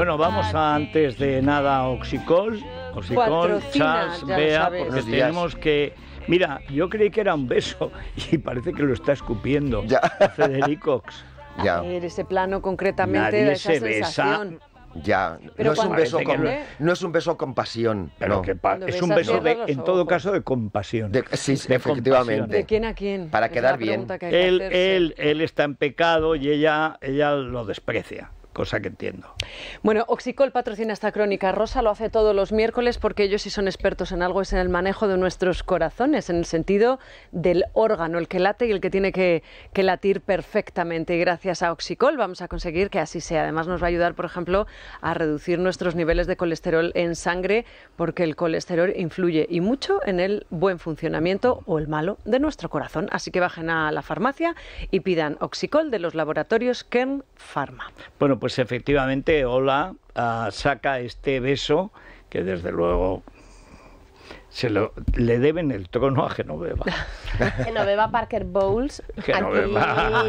Bueno, vamos a, ah, antes de nada a Oxicol, Oxicol, Charles, Bea, porque tenemos que... Mira, yo creí que era un beso y parece que lo está escupiendo ya. Federico. Ya. En ese plano concretamente de esa se sensación. Besa. Ya, Pero no es, un beso con, pasión. es un beso, en todo caso, de compasión. De, sí, efectivamente. ¿De quién a quién? Para quedar bien. él, él, está en pecado y ella, ella lo desprecia cosa que entiendo. Bueno, Oxicol patrocina esta crónica. Rosa lo hace todos los miércoles porque ellos sí son expertos en algo, es en el manejo de nuestros corazones, en el sentido del órgano, el que late y el que tiene que, que latir perfectamente. Y gracias a Oxicol vamos a conseguir que así sea. Además nos va a ayudar, por ejemplo, a reducir nuestros niveles de colesterol en sangre porque el colesterol influye y mucho en el buen funcionamiento o el malo de nuestro corazón. Así que bajen a la farmacia y pidan Oxicol de los laboratorios Kern Pharma. Bueno, pues efectivamente hola, ah, saca este beso que desde luego se lo, le deben el trono a Genoveva. Genoveva Parker Bowles. Genoveva.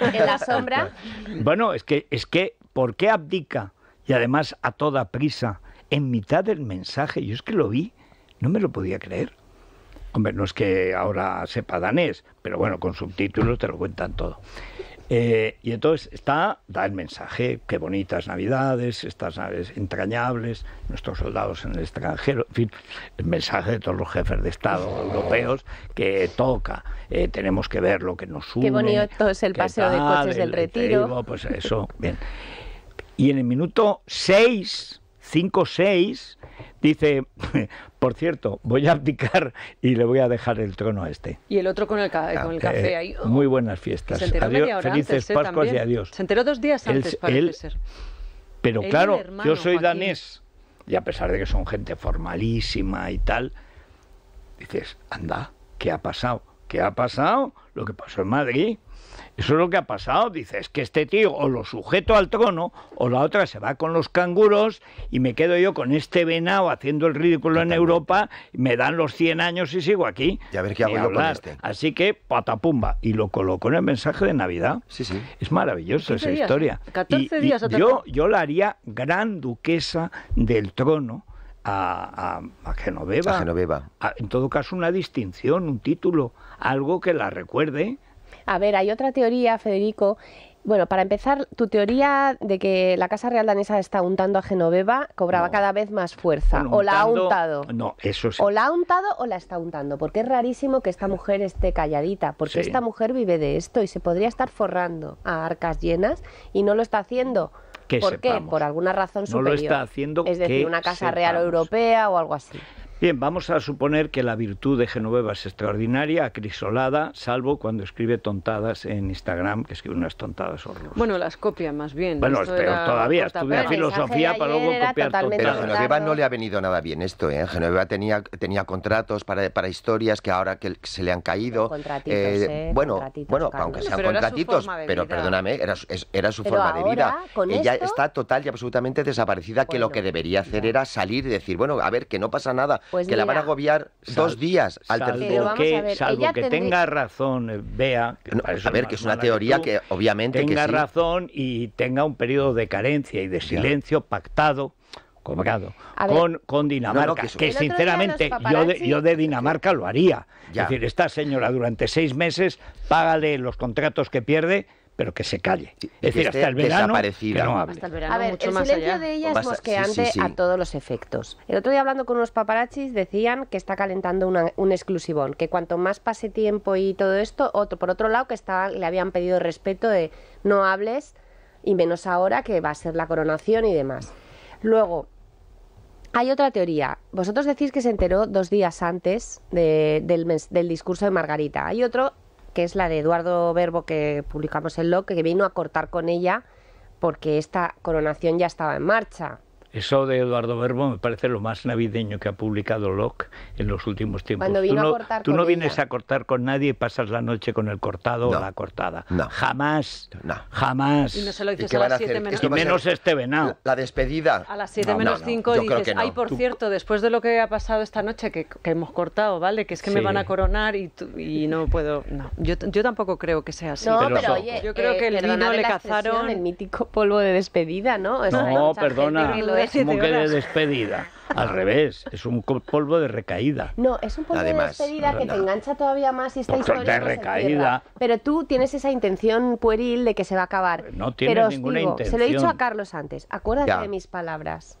en la sombra. Bueno, es que, es que, ¿por qué abdica? Y además a toda prisa, en mitad del mensaje, yo es que lo vi, no me lo podía creer. Hombre, no es que ahora sepa danés, pero bueno, con subtítulos te lo cuentan todo. Eh, y entonces está, da el mensaje, qué bonitas navidades, estas naves entrañables, nuestros soldados en el extranjero, en fin, el mensaje de todos los jefes de Estado europeos que toca, eh, tenemos que ver lo que nos sube Qué bonito es el paseo de coches del el, retiro. Pues eso, Y en el minuto 6 5-6 dice, por cierto, voy a abdicar y le voy a dejar el trono a este. Y el otro con el, con el ah, café eh, ahí. Oh. Muy buenas fiestas. felices eh, Pascuas y adiós. Se enteró dos días antes, parece ser. Pero claro, yo soy danés y a pesar de que son gente formalísima y tal, dices, anda, ¿qué ha pasado? ¿Qué ha pasado? Lo que pasó en Madrid. Eso es lo que ha pasado. Dice, es que este tío o lo sujeto al trono o la otra se va con los canguros y me quedo yo con este venado haciendo el ridículo en Europa, me dan los 100 años y sigo aquí. Y a ver qué hago este. Así que patapumba. Y lo coloco en el mensaje de Navidad. Sí, sí. Es maravillosa esa historia. días. yo, yo la haría gran duquesa del trono. A, a, Genoveva. A Genoveva. en todo caso, una distinción, un título, algo que la recuerde a ver, hay otra teoría, Federico. Bueno, para empezar, tu teoría de que la Casa Real Danesa está untando a Genoveva cobraba cada vez más fuerza. o la ha untado. No, eso O la ha untado o la está untando. Porque es rarísimo que esta mujer esté calladita. Porque esta mujer vive de esto y se podría estar forrando a arcas llenas y no lo está haciendo. ¿Por qué? Por alguna razón superior. No lo está haciendo. Es decir, una casa real europea o algo así. Bien, vamos a suponer que la virtud de Genoveva es extraordinaria, acrisolada, salvo cuando escribe tontadas en Instagram, que escribe unas tontadas horrorosas. Bueno, las copia más bien. Bueno, es todavía, estudia filosofía para luego copiar tontadas. Pero a Genoveva no le ha venido nada bien esto, ¿eh? Genoveva tenía, tenía contratos para, historias que ahora que se le han caído. Eh, ¿eh? bueno, bueno aunque sean contratitos, pero perdóname, era, su forma de vida. Con Ella está total y absolutamente desaparecida, que lo que debería hacer era salir y decir, bueno, a ver, que no pasa nada pues que la van a agobiar dos días al salvo tercero. salvo que tenga razón, vea. Eh, a ver, que es una teoría que, que obviamente. Tenga razón y tenga un periodo de carencia y de silencio pactado con, con Dinamarca, que, sinceramente yo de, Dinamarca lo haría. Es decir, esta señora durante seis meses págale los contratos que pierde pero que se calle. Es decir, hasta el verano no hable. el a silencio de ella es mosqueante a todos los efectos. El otro día hablando con unos paparachis decían que está calentando un exclusivón, que cuanto más pase tiempo y todo esto, otro por otro lado que estaba, le habían pedido respeto de no hables y menos ahora que va a ser la coronación y demás. Luego, hay otra teoría. Vosotros decís que se enteró dos días antes del, del discurso de Margarita. Hay otro que es la de Eduardo Verbo que publicamos en Log, que vino a cortar con ella porque esta coronación ya estaba en marcha. Eso de Eduardo Verbo me parece lo más navideño que ha publicado Locke en los últimos tiempos. tú no, vienes a cortar con nadie y pasas la noche con el cortado o la cortada. jamás. Jamás. Y no se lo dices a las 7 menos... este venado. La, despedida. A las 7 menos 5 dices, ay, por cierto, después de lo que ha pasado esta noche, que, hemos cortado, ¿vale? Que es que me van a coronar y, no puedo... No, yo, tampoco creo que sea así. No, pero, yo creo eh, que el vino le cazaron... El mítico polvo de despedida, ¿no? no, perdona es como que de despedida. Al revés, es un polvo de recaída. No, es un polvo de despedida que te engancha todavía más y esta pues historia pero tú tienes esa intención pueril de que se va a acabar. No tiene ninguna intención. Se lo he dicho a Carlos antes. Acuérdate de mis palabras.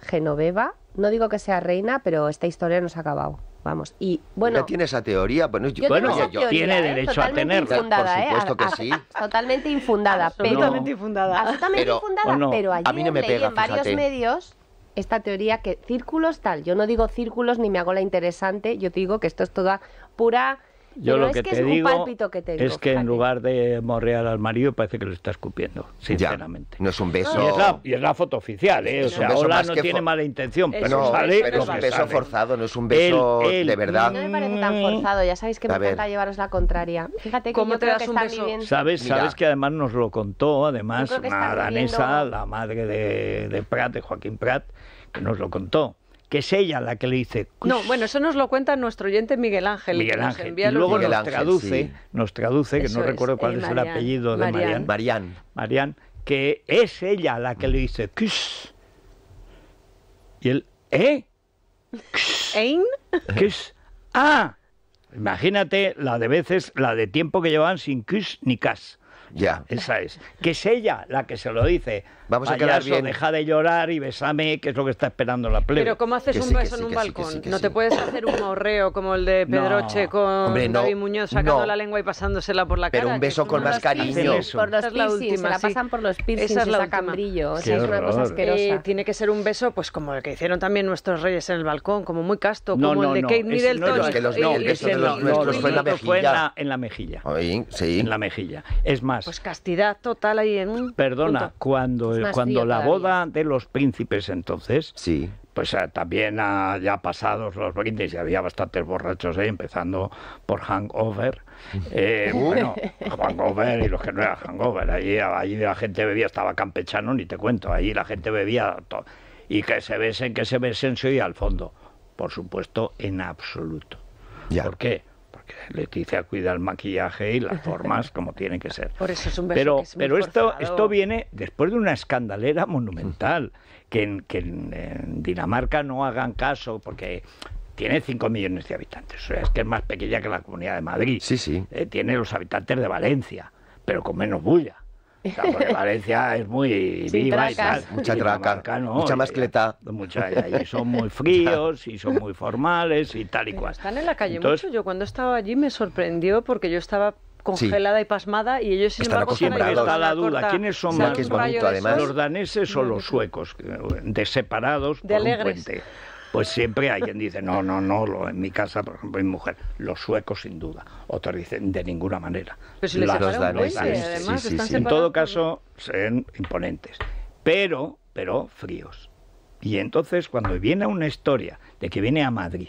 Genoveva, no digo que sea reina, pero esta historia nos ha acabado vamos. Y tiene esa teoría? Bueno, tiene ¿eh? derecho a tenerla. por ¿eh? supuesto que sí. Totalmente infundada. Totalmente infundada. pero, infundada, pero leí en varios medios esta teoría que círculos tal, yo no digo círculos ni me hago la interesante, yo digo que esto es toda pura yo lo que, te, digo es que en lugar de morrear al marido parece que lo está escupiendo, sinceramente. no es un beso. Y es la, foto oficial, ¿eh? O sea, Ola no tiene mala intención, pero es un beso forzado, no es un beso de verdad. No me parece tan forzado, ya sabéis que me llevaros la contraria. Fíjate ¿Cómo te das un beso? ¿Sabes, sabes que además nos lo contó, además, una danesa, la madre de, de Prat, de Joaquín Prat, que nos lo contó que es ella la que le dice. No, bueno, eso nos lo cuenta nuestro oyente Miguel Ángel. Miguel Ángel. y luego nos traduce, nos traduce, que no recuerdo cuál eh, es el apellido de Marián. Marián. Marian, que es ella la que le dice Y él, ¿eh? ¿Ein? es? Ah, imagínate la de veces, la de tiempo que llevaban sin kiss ni cas. Ya. Esa es. Que es ella la que se lo dice Vamos a quedar bien. deja de llorar y besame, que es lo que está esperando la plebe. Pero ¿cómo haces un beso en un balcón? no te puedes hacer un morreo como el de Pedroche con David Muñoz sacando la lengua y pasándosela por la cara. Pero un beso con más cariño. Por los es la última, se la pasan por los piercings, Esa es la sacan brillo. O es una cosa asquerosa. Eh, tiene que ser un beso pues como el que hicieron también nuestros reyes en el balcón, como muy casto, como el de Kate Middleton. No, es que los, el beso de los nuestros fue en la mejilla. en la mejilla. Sí. En la mejilla. Es más. Pues castidad total ahí en un Perdona, cuando pues cuando la boda de los príncipes entonces, sí. pues ah, también ah, ya pasados los brindes y había bastantes borrachos ahí, eh, empezando por Hangover. Eh, bueno, Hangover y los que no eran Hangover. Allí, la gente bebía, estaba campechano, ni te cuento. ahí la gente bebía todo y que se besen, que se besen, se oía al fondo. Por supuesto, en absoluto. Ya. ¿Por qué? Leticia cuida el maquillaje y las formas como tienen que ser. Por Pero, pero esto, esto viene después de una escandalera monumental. Que, en, Dinamarca no hagan caso, porque tiene 5 millones de habitantes. O sea, es que es más pequeña que la Comunidad de Madrid. Sí, sí. Eh, tiene los habitantes de Valencia, pero con menos bulla. Valencia es muy viva y tal. Mucha traca, mucha mascleta. y son muy fríos y son muy formales y tal y cual. Están en la calle mucho. Yo cuando estaba allí me sorprendió porque yo estaba congelada y pasmada y ellos sin embargo siempre está la duda quiénes son más bonito, además? los daneses o mm. los suecos de separados de por puente pues siempre hay quien dice, no, no, no, lo, en mi casa, por ejemplo, mi mujer, los suecos sin duda. Otros dicen, de ninguna manera. En todo caso, sean imponentes, pero, pero fríos. Y entonces, cuando viene una historia de que viene a Madrid,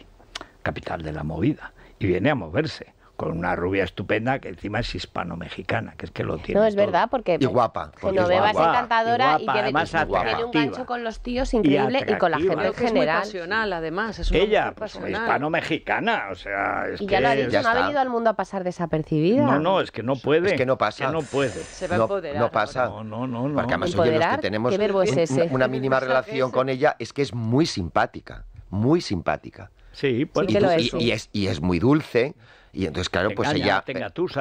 capital de la movida, y viene a moverse, con una rubia estupenda que encima es hispano-mexicana, que es que lo tiene. No, es verdad, porque. Y guapa. encantadora y, guapa, y, que además tiene un gancho con los tíos increíble y, con la gente en general. Es muy pasional, además. Ella, pues, hispano-mexicana, o sea. Es y ya lo ha dicho, no ha venido al mundo a pasar desapercibida. No, no, es que no puede. Es que no pasa. Que no puede. Se va No, no pasa. No, no, no. Porque además, oye, los que tenemos una mínima relación con ella es que es muy simpática. Muy simpática. Sí, pues. y, es, muy dulce. Y entonces, claro, pues ella. Eh,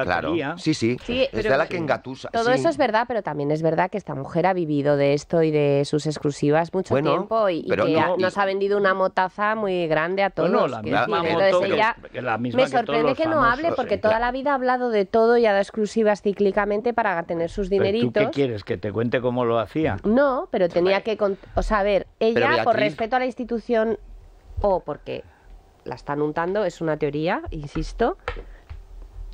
claro, Sí, sí. es de la que engatusa. Todo eso es verdad, pero también es verdad que esta mujer ha vivido de esto y de sus exclusivas mucho tiempo y, que nos ha vendido una motaza muy grande a todos. No, la misma entonces ella, que me sorprende que, no hable porque toda la vida ha hablado de todo y ha dado exclusivas cíclicamente para tener sus dineritos. ¿Pero ¿Tú qué quieres? ¿Que te cuente cómo lo hacía? No, pero tenía que. O sea, a ver, ella, por respeto a la institución o porque la están untando, es una teoría, insisto.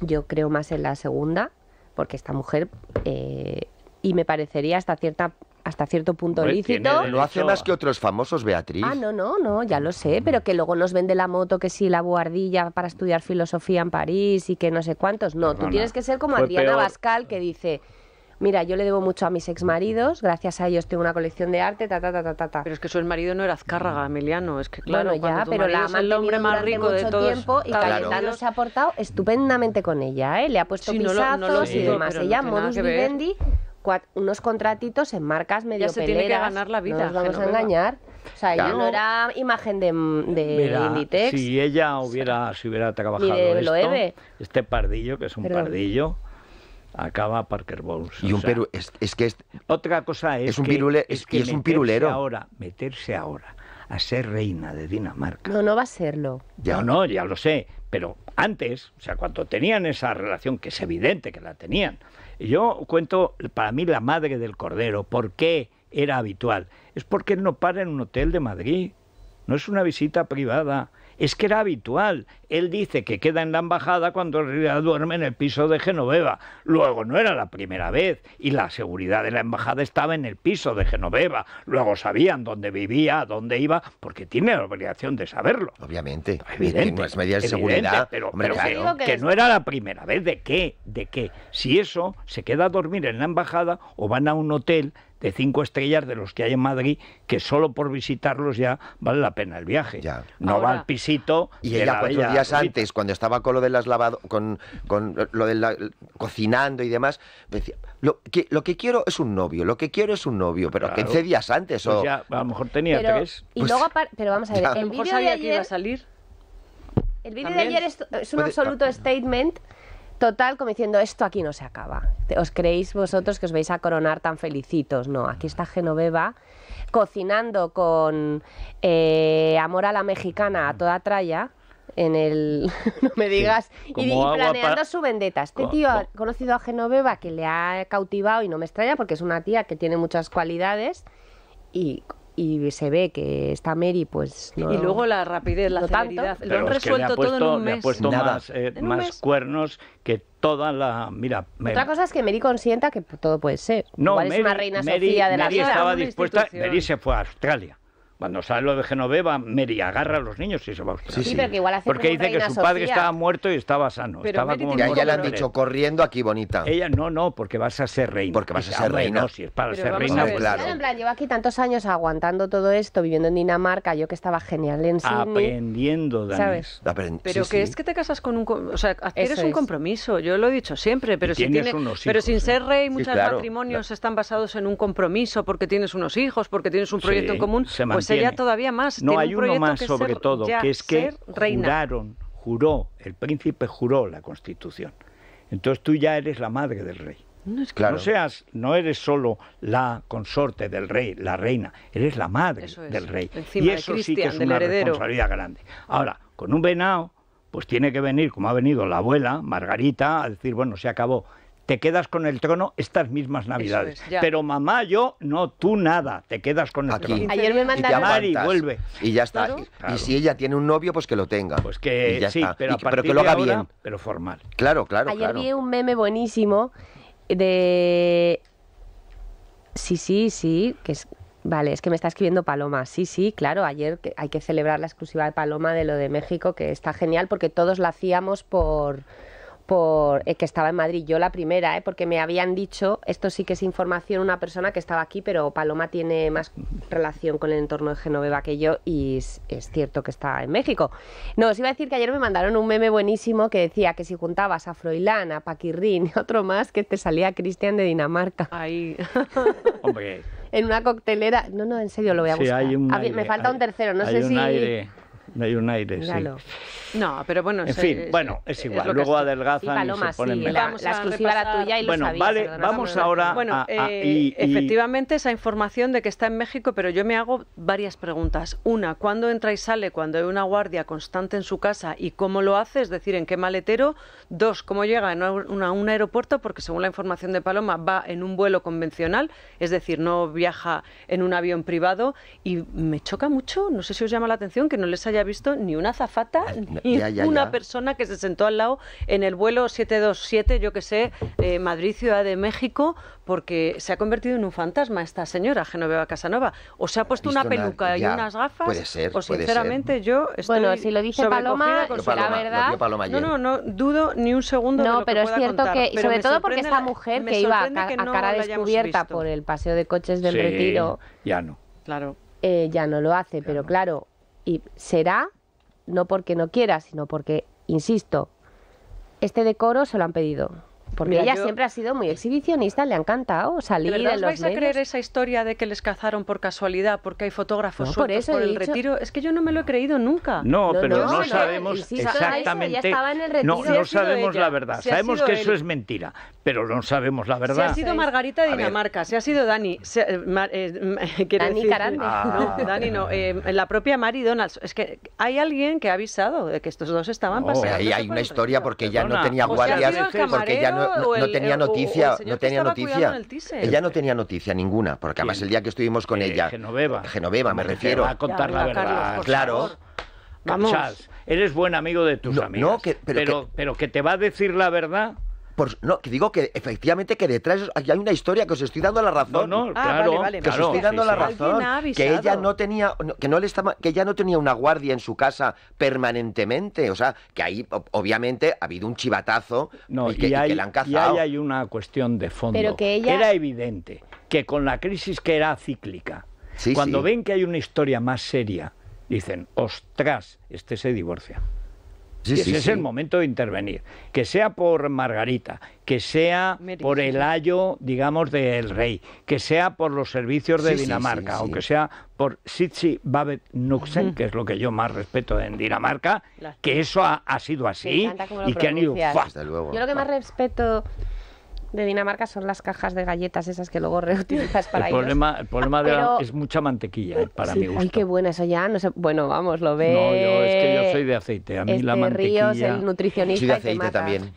Yo creo más en la segunda, porque esta mujer, eh, y me parecería hasta cierta hasta cierto punto lícito. Lo hace más que otros famosos, Beatriz. Ah, no, no, no, ya lo sé, pero que luego nos vende la moto, que sí, la buhardilla para estudiar filosofía en París y que no sé cuántos. No, tú tienes que ser como Adriana Bascal, que dice, mira, yo le debo mucho a mis exmaridos, gracias a ellos tengo una colección de arte, ta, ta, ta, ta, ta. Pero es que su marido no era Azcárraga, Emiliano, es que claro, ya, pero la es el hombre más rico de todo Tiempo, y se ha portado estupendamente con ella, ¿eh? le ha puesto pisazos y demás. Ella, modus vivendi, unos contratitos en marcas medio ya se tiene que ganar la vida. No nos vamos a engañar. O sea, ella no era imagen de, Inditex. Si ella hubiera, si hubiera trabajado esto, este pardillo, que es un pardillo, acaba Parker Bowles. Y un es, que otra cosa es, es un es, que es un pirulero. Ahora, meterse ahora a ser reina de Dinamarca. No, no va a serlo. Ya no, no, ya lo sé. Pero antes, o sea, cuando tenían esa relación, que es evidente que la tenían, yo cuento para mí la madre del cordero. ¿Por qué era habitual? Es porque él no para en un hotel de Madrid. No es una visita privada es que era habitual. Él dice que queda en la embajada cuando en realidad duerme en el piso de Genoveva. Luego no era la primera vez y la seguridad de la embajada estaba en el piso de Genoveva. Luego sabían dónde vivía, dónde iba, porque tiene la obligación de saberlo. Obviamente. Evidente. Unas de seguridad. Pero, que, que no era la primera vez. ¿De qué? ¿De qué? Si eso se queda a dormir en la embajada o van a un hotel de cinco estrellas de los que hay en Madrid, que solo por visitarlos ya vale la pena el viaje. No va al pisito. Y ella cuatro días antes, cuando estaba con lo de las lavado, con, lo de la, cocinando y demás, decía, lo que, lo que quiero es un novio, lo que quiero es un novio, pero 15 días antes. Pues o... a lo mejor tenía tres. Pues pero vamos a ver, el vídeo de ayer... a salir. El vídeo de ayer es un absoluto ah, statement total como diciendo, esto aquí no se acaba. ¿Os creéis vosotros que os vais a coronar tan felicitos? No, aquí está Genoveva cocinando con eh, amor a la mexicana a toda tralla en el no me digas y, planeando su vendetta este tío ha conocido a Genoveva que le ha cautivado y no me extraña porque es una tía que tiene muchas cualidades y y se ve que está Mary pues y luego la rapidez la no celeridad lo han resuelto todo en un mes le ha puesto más, eh, cuernos que toda la mira Mary. otra cosa es que Mary consienta que todo puede ser no Igual Mary, es una reina Mary, de la Mary estaba dispuesta Mary se fue a Australia cuando sale lo de Genoveva, Mary agarra a los niños y se va a Sí, sí. igual hace Porque dice que su padre estaba muerto y estaba sano. estaba como le han dicho corriendo aquí, bonita. Ella no, no, porque vas a ser reina. Porque vas a ser ah, reina. es para ser reina. Pues claro. En plan, llevo aquí tantos años aguantando todo esto, viviendo en Dinamarca, yo que estaba genial en Aprendiendo, ¿Sabes? pero que es que te casas con un... O sea, adquieres un compromiso. Yo lo he dicho siempre, pero, pero sin ser rey, muchos matrimonios están basados en un compromiso porque tienes unos hijos, porque tienes un proyecto en común. Pues pues todavía más. No, hay uno más sobre todo, que es que juraron, juró, el príncipe juró la Constitución. Entonces tú ya eres la madre del rey. No, es claro. seas, no eres solo la consorte del rey, la reina, eres la madre del rey. Y eso sí que es una responsabilidad grande. Ahora, con un venado, pues tiene que venir, como ha venido la abuela, Margarita, a decir, bueno, se acabó te quedas con el trono estas mismas navidades. Pero mamá, yo, no, tú nada, te quedas con el trono. Ayer me mandaron... Y vuelve. Y ya está. Y si ella tiene un novio, pues que lo tenga. Pues que sí, Pero, a que lo haga bien. Pero formal. Claro, claro, Ayer vi un meme buenísimo de... Sí, sí, sí, que es... Vale, es que me está escribiendo Paloma. Sí, sí, claro, ayer hay que celebrar la exclusiva de Paloma de lo de México, que está genial porque todos la hacíamos por por, eh, que estaba en Madrid, yo la primera, ¿eh? porque me habían dicho, esto sí que es información, una persona que estaba aquí, pero Paloma tiene más relación con el entorno de Genoveva que yo y es, cierto que está en México. No, os iba a decir que ayer me mandaron un meme buenísimo que decía que si juntabas a Froilán, a Paquirrín y otro más, que te salía Cristian de Dinamarca. Ahí. Hombre. en una coctelera. No, no, en serio, lo voy a sí, me falta un tercero, no sé si no hay un aire. Sí. No, pero bueno. En fin, bueno, es igual. Luego adelgazan y, se ponen la, tuya y bueno, Vale, vamos ahora. bueno, eh, efectivamente esa información de que está en México, pero yo me hago varias preguntas. Una, ¿cuándo entra y sale? Cuando hay una guardia constante en su casa y cómo lo hace, es decir, en qué maletero. Dos, ¿cómo llega a un, aeropuerto? Porque según la información de Paloma va en un vuelo convencional, es decir, no viaja en un avión privado y me choca mucho, no sé si os llama la atención que no les haya haya visto ni una zafata ni una persona que se sentó al lado en el vuelo 727, yo que sé, eh, Madrid-Ciudad de México, porque se ha convertido en un fantasma esta señora, Genoveva Casanova. O se ha puesto una peluca y unas gafas. Puede ser. O sinceramente yo estoy Bueno, si lo dice Paloma, verdad. no, no, no dudo ni un segundo. No, lo pero es cierto que, sobre todo porque esta mujer que iba a, cara descubierta por el paseo de coches del retiro. Ya no. Claro. Eh, ya no lo hace, pero claro, y será, no porque no quiera, sino porque, insisto, este decoro se lo han pedido. Porque ella siempre ha sido muy exhibicionista, le ha encantado salir vais a creer esa historia de que les cazaron por casualidad porque hay fotógrafos por, el retiro? Es que yo no me lo he creído nunca. No, pero no, sabemos exactamente. No, no sabemos la verdad. sabemos que eso es mentira, pero no sabemos la verdad. Si ha sido Margarita de Dinamarca, si ha sido Dani. Eh, eh, Dani ah. Dani no. Eh, la propia Mary Donalds. Es que hay alguien que ha avisado de que estos dos estaban oh, paseando. Ahí hay una historia porque ya no tenía guardias, porque ya no no, tenía eh, noticia, no tenía noticia. ella no tenía noticia ninguna, porque además el día que estuvimos con eh, ella, Genoveva, Genoveva me refiero, a contar la verdad, claro. Vamos. eres buen amigo de tus amigos, pero, pero, pero que te va a decir la verdad no, que digo que efectivamente que detrás hay una historia que os estoy dando la razón. No, no, ah, claro, que os estoy dando la razón. Que ella no tenía, que no le estaba, que ella no tenía una guardia en su casa permanentemente. O sea, que ahí obviamente ha habido un chivatazo y, que, hay, la han cazado. Y ahí hay una cuestión de fondo. que Era evidente que con la crisis que era cíclica, cuando ven que hay una historia más seria, dicen, ostras, este se divorcia ese es el momento de intervenir. Que sea por Margarita, que sea por el ayo, digamos, del rey, que sea por los servicios de Dinamarca, o que sea por Sitsi Babet Nuxen, que es lo que yo más respeto en Dinamarca, que eso ha, sido así y que han ido... Yo lo que más respeto de Dinamarca son las cajas de galletas esas que luego reutilizas para el Problema, el problema es mucha mantequilla eh, para mí mi gusto. Ay, qué buena eso ya. No bueno, vamos, lo ve. No, yo, es que yo soy de aceite. A mí este la mantequilla... Ríos, el nutricionista. Soy de aceite también.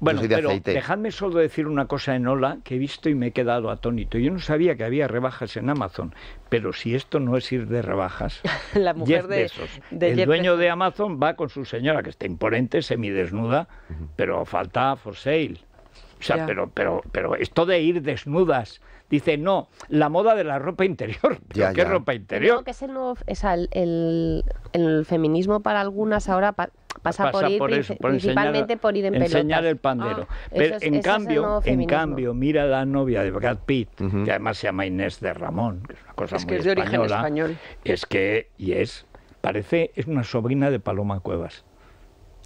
Bueno, pero dejadme solo decir una cosa en Ola que he visto y me he quedado atónito. Yo no sabía que había rebajas en Amazon, pero si esto no es ir de rebajas. la mujer de, El dueño de Amazon va con su señora, que está imponente, semidesnuda, pero falta for sale. O sea, pero, pero, pero esto de ir desnudas. Dice, no, la moda de la ropa interior. qué ropa interior? Creo que es el, nuevo, el, el, feminismo para algunas ahora pasa, por ir, principalmente por ir en Enseñar el pandero. Ah, en cambio, en cambio, mira la novia de Brad Pitt, que además se llama Inés de Ramón, que es una cosa es que es de origen español. Es que, y es, parece, es una sobrina de Paloma Cuevas.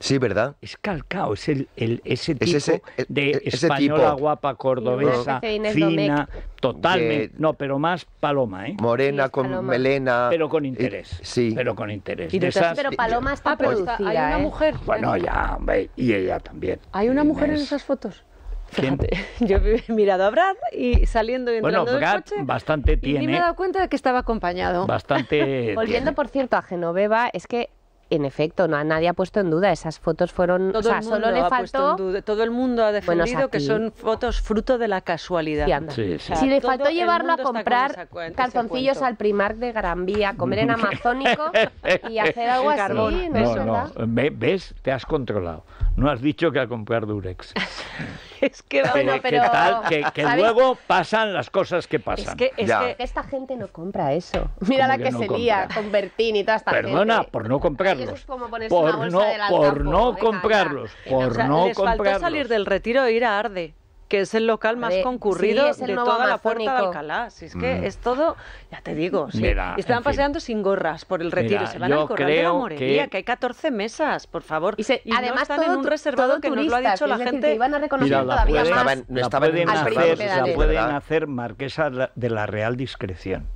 Sí, ¿verdad? Es Calcao, es, el, ese tipo eh, de eh, española guapa cordobesa, fina, totalmente. No, pero más paloma, ¿eh? Morena, con melena. Pero con interés. sí. Pero con interés. esas... Pero paloma está ah, pues producida, Hay una ¿eh? mujer. Bueno, ya, y ella también. ¿Hay una mujer en esas fotos? Fíjate, yo he mirado a Brad y saliendo y entrando bueno, Brad bastante tiene. Y me he dado cuenta de que estaba acompañado. Bastante. Volviendo, por cierto, a Genoveva, es que en efecto, no nadie ha puesto en duda. Esas fotos fueron. Todo el mundo solo le faltó. todo el mundo ha defendido que son fotos fruto de la casualidad. si le faltó llevarlo a comprar calzoncillos al Primark de Gran Vía, comer en Amazónico y hacer algo así, ¿no, no, ¿Ves? Te has controlado no has dicho que a comprar Durex. es que bueno, pero... tal? Que, luego pasan las cosas que pasan. Es que, esta gente no compra eso. Mira la que, sería se lía con Bertín y toda esta Perdona, por no comprarlos. Eso es como ponerse por bolsa no, por no comprarlos. Por no les salir del retiro e ir a Arde que es el local más concurrido de toda la puerta de Alcalá. Si es que mm. es todo, ya te digo, sí. están paseando sin gorras por el retiro, se van al corral de la Morería, que... que... hay 14 mesas, por favor. Y, además no están en un reservado que nos lo ha dicho la decir, gente. Que iban a reconocer todavía puede, más. No estaban, no estaban la hacer, la ah, pueden hacer marquesa de la real discreción.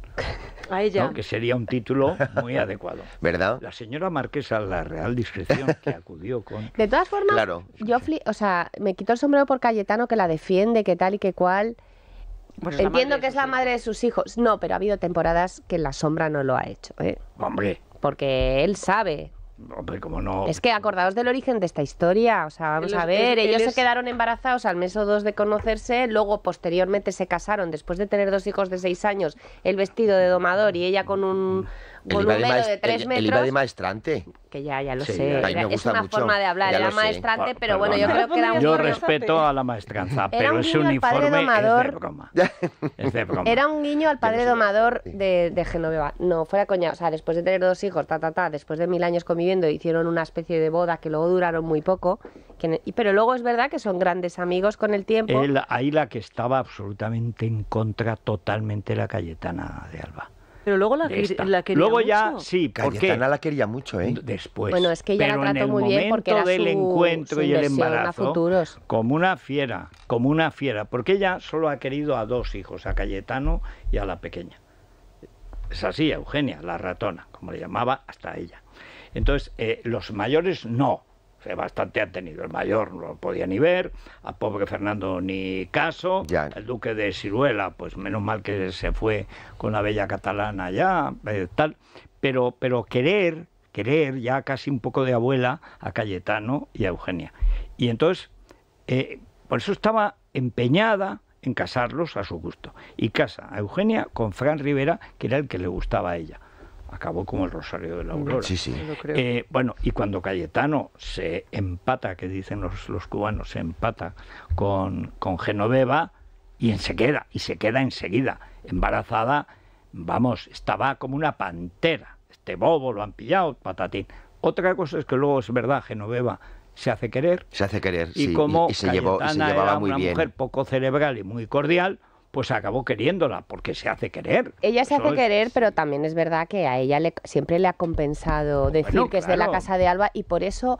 A ella. aunque Que sería un título muy adecuado. ¿Verdad? La señora Marquesa, la Real Discreción, que acudió con... De todas formas, claro. yo o sea, me quito el sombrero por Cayetano, que la defiende, que tal y que cual... Pues Entiendo que es la madre de sus hijos. No, pero ha habido temporadas que la sombra no lo ha hecho. ¿eh? Hombre. Porque él sabe Hombre, ¿cómo no? Es que acordaos del origen de esta historia. O sea, vamos a ver, ellos se quedaron embarazados al mes o dos de conocerse, luego posteriormente se casaron después de tener dos hijos de seis años, el vestido de domador y ella con un, de tres el, metros. de maestrante. Que ya, ya lo sé. es una forma de hablar, maestrante, pero bueno, yo creo que era un Yo respeto a la maestranza, pero ese uniforme Era un guiño al padre domador de, de Genoveva. No, fuera coña. O sea, después de tener dos hijos, ta, ta, ta, después de mil años conviviendo, hicieron una especie de boda que luego duraron muy poco. pero luego es verdad que son grandes amigos con el tiempo. ahí la que estaba absolutamente en contra totalmente la Cayetana de Alba. Pero luego la, la quería Luego ya, sí, Cayetana la quería mucho, ¿eh? Después. Bueno, es que ella la trató muy bien porque era del encuentro y el embarazo, como una fiera, como una fiera, porque ella solo ha querido a dos hijos, a Cayetano y a la pequeña. Es así, Eugenia, la ratona, como le llamaba hasta ella. Entonces, eh, los mayores no, bastante ha tenido. El mayor no lo podía ni ver, a pobre Fernando ni caso, ya. el duque de Siruela, pues menos mal que se fue con la bella catalana ya, eh, tal. Pero, pero querer, querer ya casi un poco de abuela a Cayetano y a Eugenia. Y entonces, eh, por eso estaba empeñada en casarlos a su gusto. Y casa a Eugenia con Fran Rivera, que era el que le gustaba a ella acabó como el Rosario de la Aurora. Sí, sí. Eh, bueno, y cuando Cayetano se empata, que dicen los, los cubanos, se empata con, con Genoveva y se queda, y se queda enseguida, embarazada, vamos, estaba como una pantera. Este bobo lo han pillado, patatín. Otra cosa es que luego es verdad, Genoveva se hace querer. Se hace querer, y sí. Como y, se, llevó, era una mujer poco cerebral y muy cordial, pues acabó queriéndola, porque se hace querer. Ella se hace querer, pero también es verdad que a ella le, siempre le ha compensado decir que es de la casa de Alba y por eso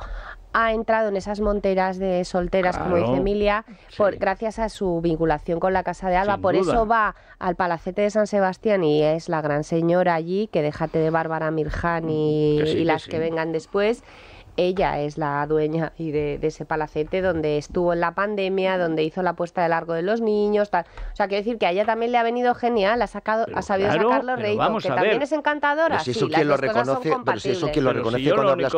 ha entrado en esas monteras de solteras, como dice Emilia, por, gracias a su vinculación con la Casa de Alba. por eso va al Palacete de San Sebastián y es la gran señora allí, que déjate de Bárbara Mirján mm, y, las que vengan después ella es la dueña y de, ese palacete donde estuvo en la pandemia, donde hizo la puesta de largo de los niños, tal. O sea, quiero decir que a ella también le ha venido genial, ha sacado, ha sabido sacarlo sacar los que también es encantadora. Pero si eso sí, quien lo reconoce, eso quien lo reconoce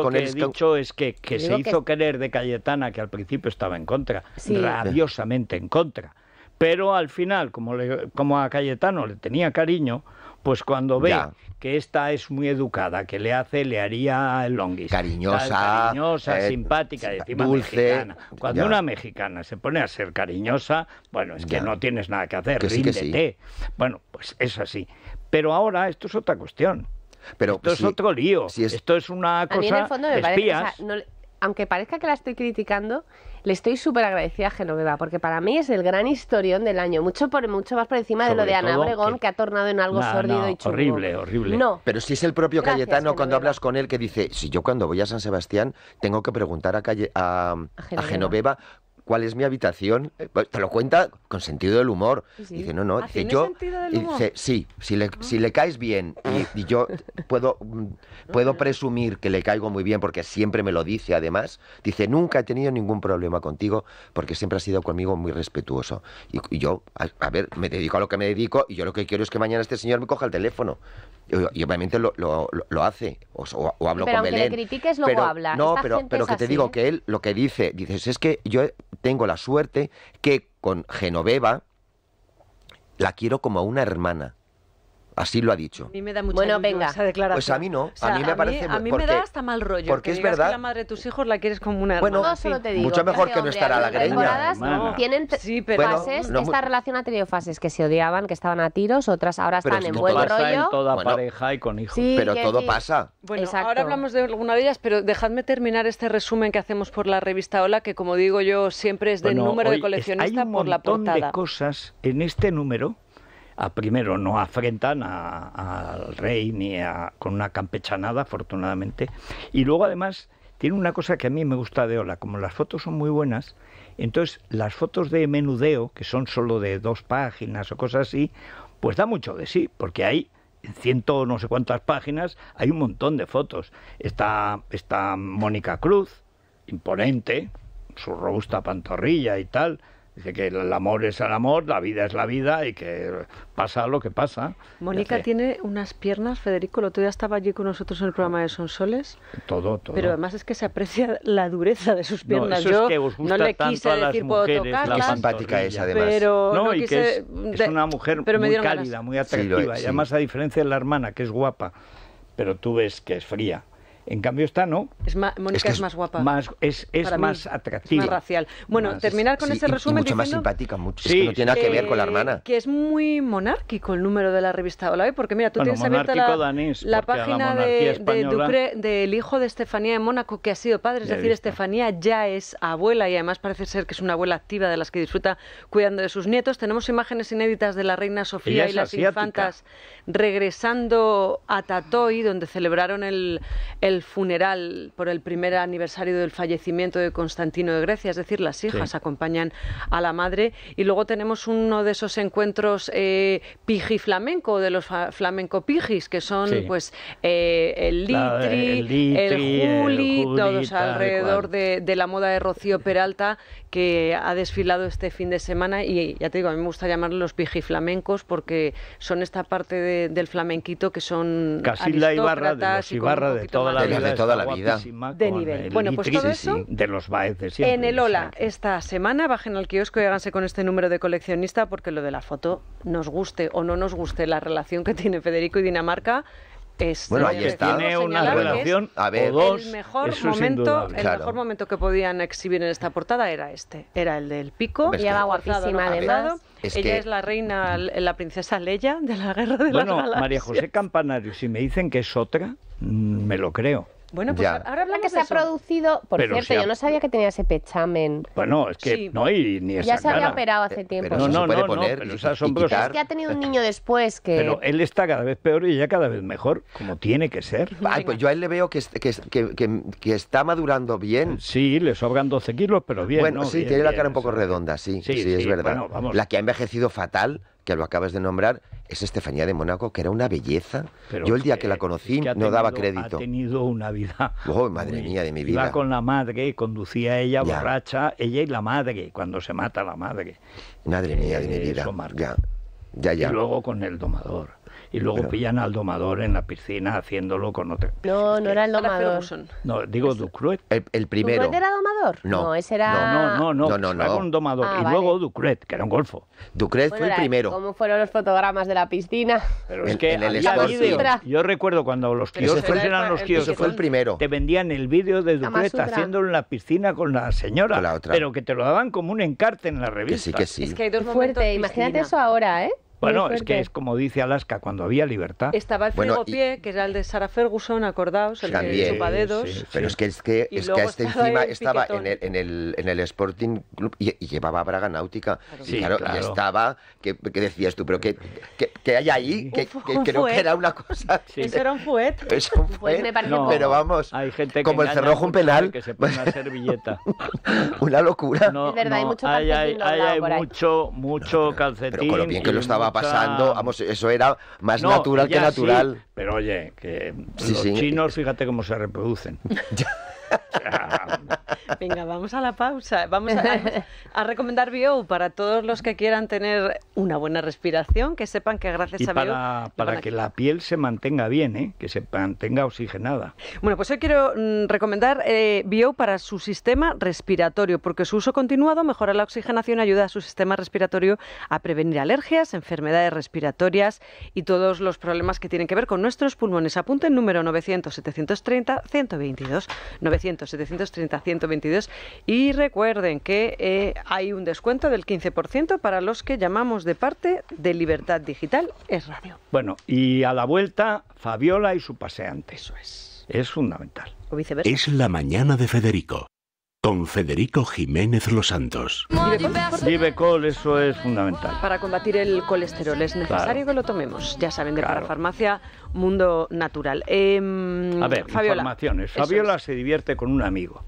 que He dicho es que, que se hizo querer de Cayetana, que al principio estaba en contra, rabiosamente en contra. Pero al final, como, como a Cayetano le tenía cariño, pues cuando ve que esta es muy educada, que le hace, le haría el longis. Cariñosa. cariñosa, eh, simpática, encima dulce, mexicana. Cuando una mexicana se pone a ser cariñosa, bueno, es que no tienes nada que hacer, ríndete. Bueno, pues es así. Pero ahora esto es otra cuestión. Pero esto es otro lío. Esto es una cosa. A en el fondo Parece, aunque parezca que la estoy criticando, le estoy súper agradecida a Genoveva, porque para mí es el gran historión del año. Mucho por mucho más por encima de lo de Ana Obregón, que... ha tornado en algo sordido sórdido y chulo. Horrible, horrible. No. Pero si es el propio Cayetano cuando hablas con él que dice, si yo cuando voy a San Sebastián tengo que preguntar a, A Genoveva cuál es mi habitación, eh, pues, te lo cuenta con sentido del humor. Dice, no, no, dice, yo, dice, sí, si le, si le caes bien y, yo puedo, mm, puedo presumir que le caigo muy bien porque siempre me lo dice además, dice, nunca he tenido ningún problema contigo porque siempre ha sido conmigo muy respetuoso. Y, yo, a, ver, me dedico a lo que me dedico y yo lo que quiero es que mañana este señor me coja el teléfono. Y, obviamente lo, hace, o, hablo con Belén. Pero le critiques, luego habla. No, pero, pero que te digo ¿eh? que él lo que dice, dices, es que yo tengo la suerte que con Genoveva la quiero como a una hermana. Así lo ha dicho. A mí me da bueno, venga. Pues a mí no. a mí me parece. a mí me da hasta mal rollo. Porque que es verdad. Que la madre de tus hijos la quieres como una hermana. Bueno, solo te digo, mucho mejor que, no estará la greña. No. Tienen sí, pero fases. esta relación ha tenido fases que se odiaban, que estaban a tiros, otras ahora están en buen rollo. en toda pareja y con hijos. pero todo pasa. Bueno, ahora hablamos de alguna de ellas, pero dejadme terminar este resumen que hacemos por la revista Hola, que como digo yo siempre es de número de coleccionista por la portada. Hay un montón de cosas en este número primero no afrentan al rey ni a, con una campechanada, afortunadamente. Y luego además tiene una cosa que a mí me gusta de Ola, como las fotos son muy buenas, entonces las fotos de menudeo, que son solo de dos páginas o cosas así, pues da mucho de sí, porque hay en ciento no sé cuántas páginas hay un montón de fotos. Está, está Mónica Cruz, imponente, su robusta pantorrilla y tal, Dice que el amor es el amor, la vida es la vida y que pasa lo que pasa. Mónica tiene unas piernas, Federico, el otro día estaba allí con nosotros en el programa de Sonsoles. Todo, todo. Pero además es que se aprecia la dureza de sus piernas. No, Yo es que os gusta le quise a las decir mujeres, La simpática es, además. no, y que es, una mujer muy cálida, muy atractiva. Y además, a diferencia de la hermana, que es guapa, pero tú ves que es fría. En cambio está no. Es Mónica es, más guapa. es más atractiva. más racial. Bueno, terminar con ese resumen. Mucho más simpática, mucho. Sí, que no tiene nada que, ver con la eh, hermana. Que es muy monárquico el número de la revista Hola, ¿eh? porque mira, tú tienes abierta la, página de, Ducre, del hijo de Estefanía de Mónaco, que ha sido padre. Es decir, Estefanía ya es abuela y además parece ser que es una abuela activa de las que disfruta cuidando de sus nietos. Tenemos imágenes inéditas de la reina Sofía y las infantas regresando a Tatoy, donde celebraron el funeral por el primer aniversario del fallecimiento de Constantino de Grecia, es decir, las hijas acompañan a la madre. Y luego tenemos uno de esos encuentros eh, flamenco, de los flamenco pigis, que son pues eh, el, litri, el, juli, todos alrededor de, la moda de Rocío Peralta, que ha desfilado este fin de semana. Y ya te digo, a mí me gusta llamarlos los piji flamencos porque son esta parte del flamenquito que son Casi y Ibarra de los Ibarra de toda de toda la vida. De nivel. Bueno, pues todo eso de los En el Ola, esta semana, bajen al kiosco y háganse con este número de coleccionista porque lo de la foto, nos guste o no nos guste la relación que tiene Federico y Dinamarca, es bueno, ahí está. Tiene una relación a ver, El, mejor momento, el mejor momento que podían exhibir en esta portada era este. Era el del pico. Y era guapísima, además. Ella es la reina, la princesa Leia de la Guerra de bueno, las Galaxias. María José Campanario, si me dicen que es otra... Mm, me lo creo. Bueno, pues ahora la que se ha producido, por cierto, yo no sabía que tenía ese pechamen. Bueno, es que no hay ni esa Ya se había operado hace tiempo. Pero no, no, no, poner no, es que ha tenido un niño después que Pero él está cada vez peor y ya cada vez mejor, como tiene que ser. Ay, pues yo a él le veo que, está madurando bien. Sí, le sobran 12 kilos, pero bien, Bueno, sí, tiene la cara un poco redonda, sí, sí, es verdad. la que ha envejecido fatal, que lo acabas de nombrar, es Estefanía de Monaco que era una belleza. Yo el día que, la conocí no daba crédito. Ha tenido una vida. Oh, madre mía de mi vida. Iba con la madre, conducía ella borracha, ella y la madre, cuando se mata la madre. Madre mía de mi eh, vida. ya, Y luego con el domador y luego pillan al domador en la piscina haciéndolo con otra. No, no era el domador. No, digo Ducruet. El, primero. ¿Ducret era domador? No. no, ese era. No, no, no. no, no, no. Era un domador. Ah, y luego Ducruet, que era un golfo. Ducruet fue el primero. ¿Cómo fueron los fotogramas de la piscina? Pero es que había vídeo. Yo recuerdo cuando los kioscos fue, eran los kioscos. Ese fue el primero. Te vendían el vídeo de Ducruet haciéndolo en la piscina con la señora. Con la otra. Pero que te lo daban como un encarte en la revista. sí, que sí. Es que hay dos fuerte. Imagínate eso ahora, ¿eh? Bueno, es que es como dice Alaska, cuando había libertad. Estaba el bueno, pie, que era el de Sara Ferguson, acordaos, el de chupadedos. Pero es que, es que, este encima estaba en el, Sporting Club y, llevaba braga náutica. Sí, y claro, Y estaba, ¿Qué decías tú, pero que, que, hay ahí, que, creo que era una cosa... Eso era un fuet. Eso un fuet, pero vamos, hay gente como el cerrojo un penal. Que se pone a servilleta. una locura. es verdad, hay mucho hay, mucho, mucho calcetín. Pero con lo bien que lo estaba pasando. Vamos, eso era más natural que natural. pero oye, que los chinos, fíjate cómo se reproducen. Venga, vamos a la pausa. Vamos a, recomendar Bio para todos los que quieran tener una buena respiración, que sepan que gracias a Bio. Para, que la piel se mantenga bien, ¿eh? que se mantenga oxigenada. Bueno, pues hoy quiero mm, recomendar eh, Bio para su sistema respiratorio, porque su uso continuado mejora la oxigenación, ayuda a su sistema respiratorio a prevenir alergias, enfermedades respiratorias y todos los problemas que tienen que ver con nuestros pulmones. Apunten número 900 730 122 900 700, 730, 122. Y recuerden que eh, hay un descuento del 15% para los que llamamos de parte de Libertad Digital es Radio. Bueno, y a la vuelta, Fabiola y su paseante. Eso es. Es fundamental. viceversa. Es la mañana de Federico con Federico Jiménez Los Santos. col eso es fundamental. Para combatir el colesterol es necesario que lo tomemos. Ya saben de la farmacia Mundo Natural. Em, a ver, Fabiola. Fabiola se divierte con un amigo.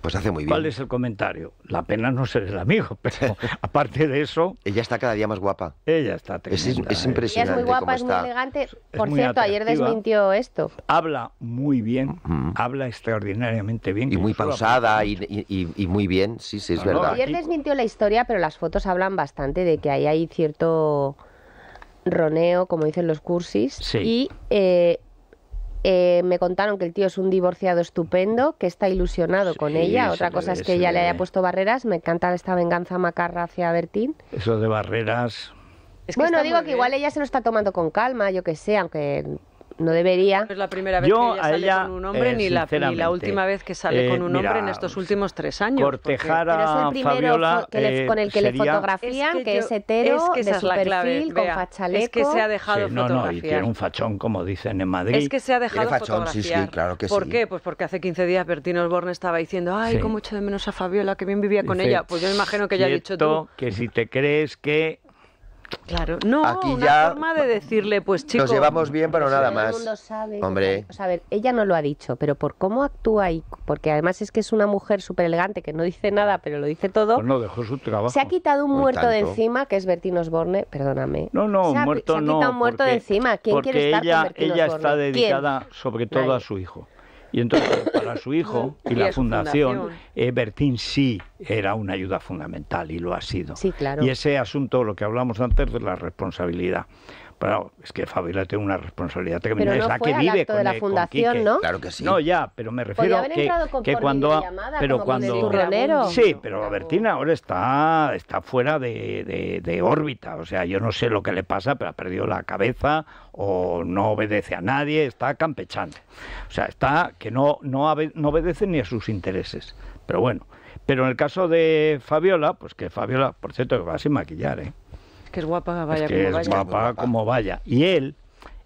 Pues hace muy bien. ¿Cuál es el comentario? La pena no ser el amigo, pero aparte de eso. Ella está cada día más guapa. Ella está es, es, eh. impresionante. Ella es muy guapa, es muy elegante. Por cierto, ayer desmintió esto. Habla muy bien, habla extraordinariamente bien. Y muy pausada y, muy bien, sí, sí, es verdad. ayer desmintió la historia, pero las fotos hablan bastante de que ahí hay cierto roneo, como dicen los cursis. Sí. Y. Eh, eh, me contaron que el tío es un divorciado estupendo, que está ilusionado con ella. Otra cosa es que ella le haya puesto barreras. Me encanta esta venganza macarra hacia Bertín. Eso de barreras. Es bueno, digo que igual ella se lo está tomando con calma, yo que sé, aunque no debería. es la primera vez que ella con un eh, hombre, ni, la, última vez que sale eh, con un hombre en estos últimos tres años. Cortejar a Fabiola, que eh, con el que le fotografían, que, es hetero, de su perfil, con fachaleco. Es que se ha dejado fotografiar. no, no, y tiene un fachón, como dicen en Madrid. Es que se ha dejado fachón, sí, sí, claro que ¿Por qué? Pues porque hace 15 días Bertino Osborne estaba diciendo, ay, cómo echo de menos a Fabiola, que bien vivía con ella. Pues yo imagino que ya ha dicho tú. que si te crees que Claro, no, Aquí una forma de decirle, pues chicos. Nos llevamos bien, pero nada más. el sabe. Hombre. O sea, pues, a ver, ella no lo ha dicho, pero por cómo actúa y. Porque además es que es una mujer súper elegante que no dice nada, pero lo dice todo. Pues no, dejó su trabajo. Se ha quitado un muerto de encima, que es Bertín Osborne, perdóname. No, no, muerto no. Se ha quitado un muerto de encima. ¿Quién quiere estar ella, ella está dedicada sobre todo a su hijo. Y entonces, para su hijo y, la fundación, Bertín sí era una ayuda fundamental y lo ha sido. claro. Y ese asunto, lo que hablamos antes de la responsabilidad. Pero es que Fabiola tiene una responsabilidad tremenda, no que vive con, de la fundación, ¿no? Claro que sí. No, ya, pero me refiero a que, cuando pero cuando Sí, pero Bertina ahora está está fuera de, órbita, o sea, yo no sé lo que le pasa, pero ha perdido la cabeza o no obedece a nadie, está campechante. O sea, está que no no, no obedece ni a sus intereses. Pero bueno, pero en el caso de Fabiola, pues que Fabiola, por cierto, que va sin maquillar, ¿eh? Es que es guapa, vaya como vaya. Y él,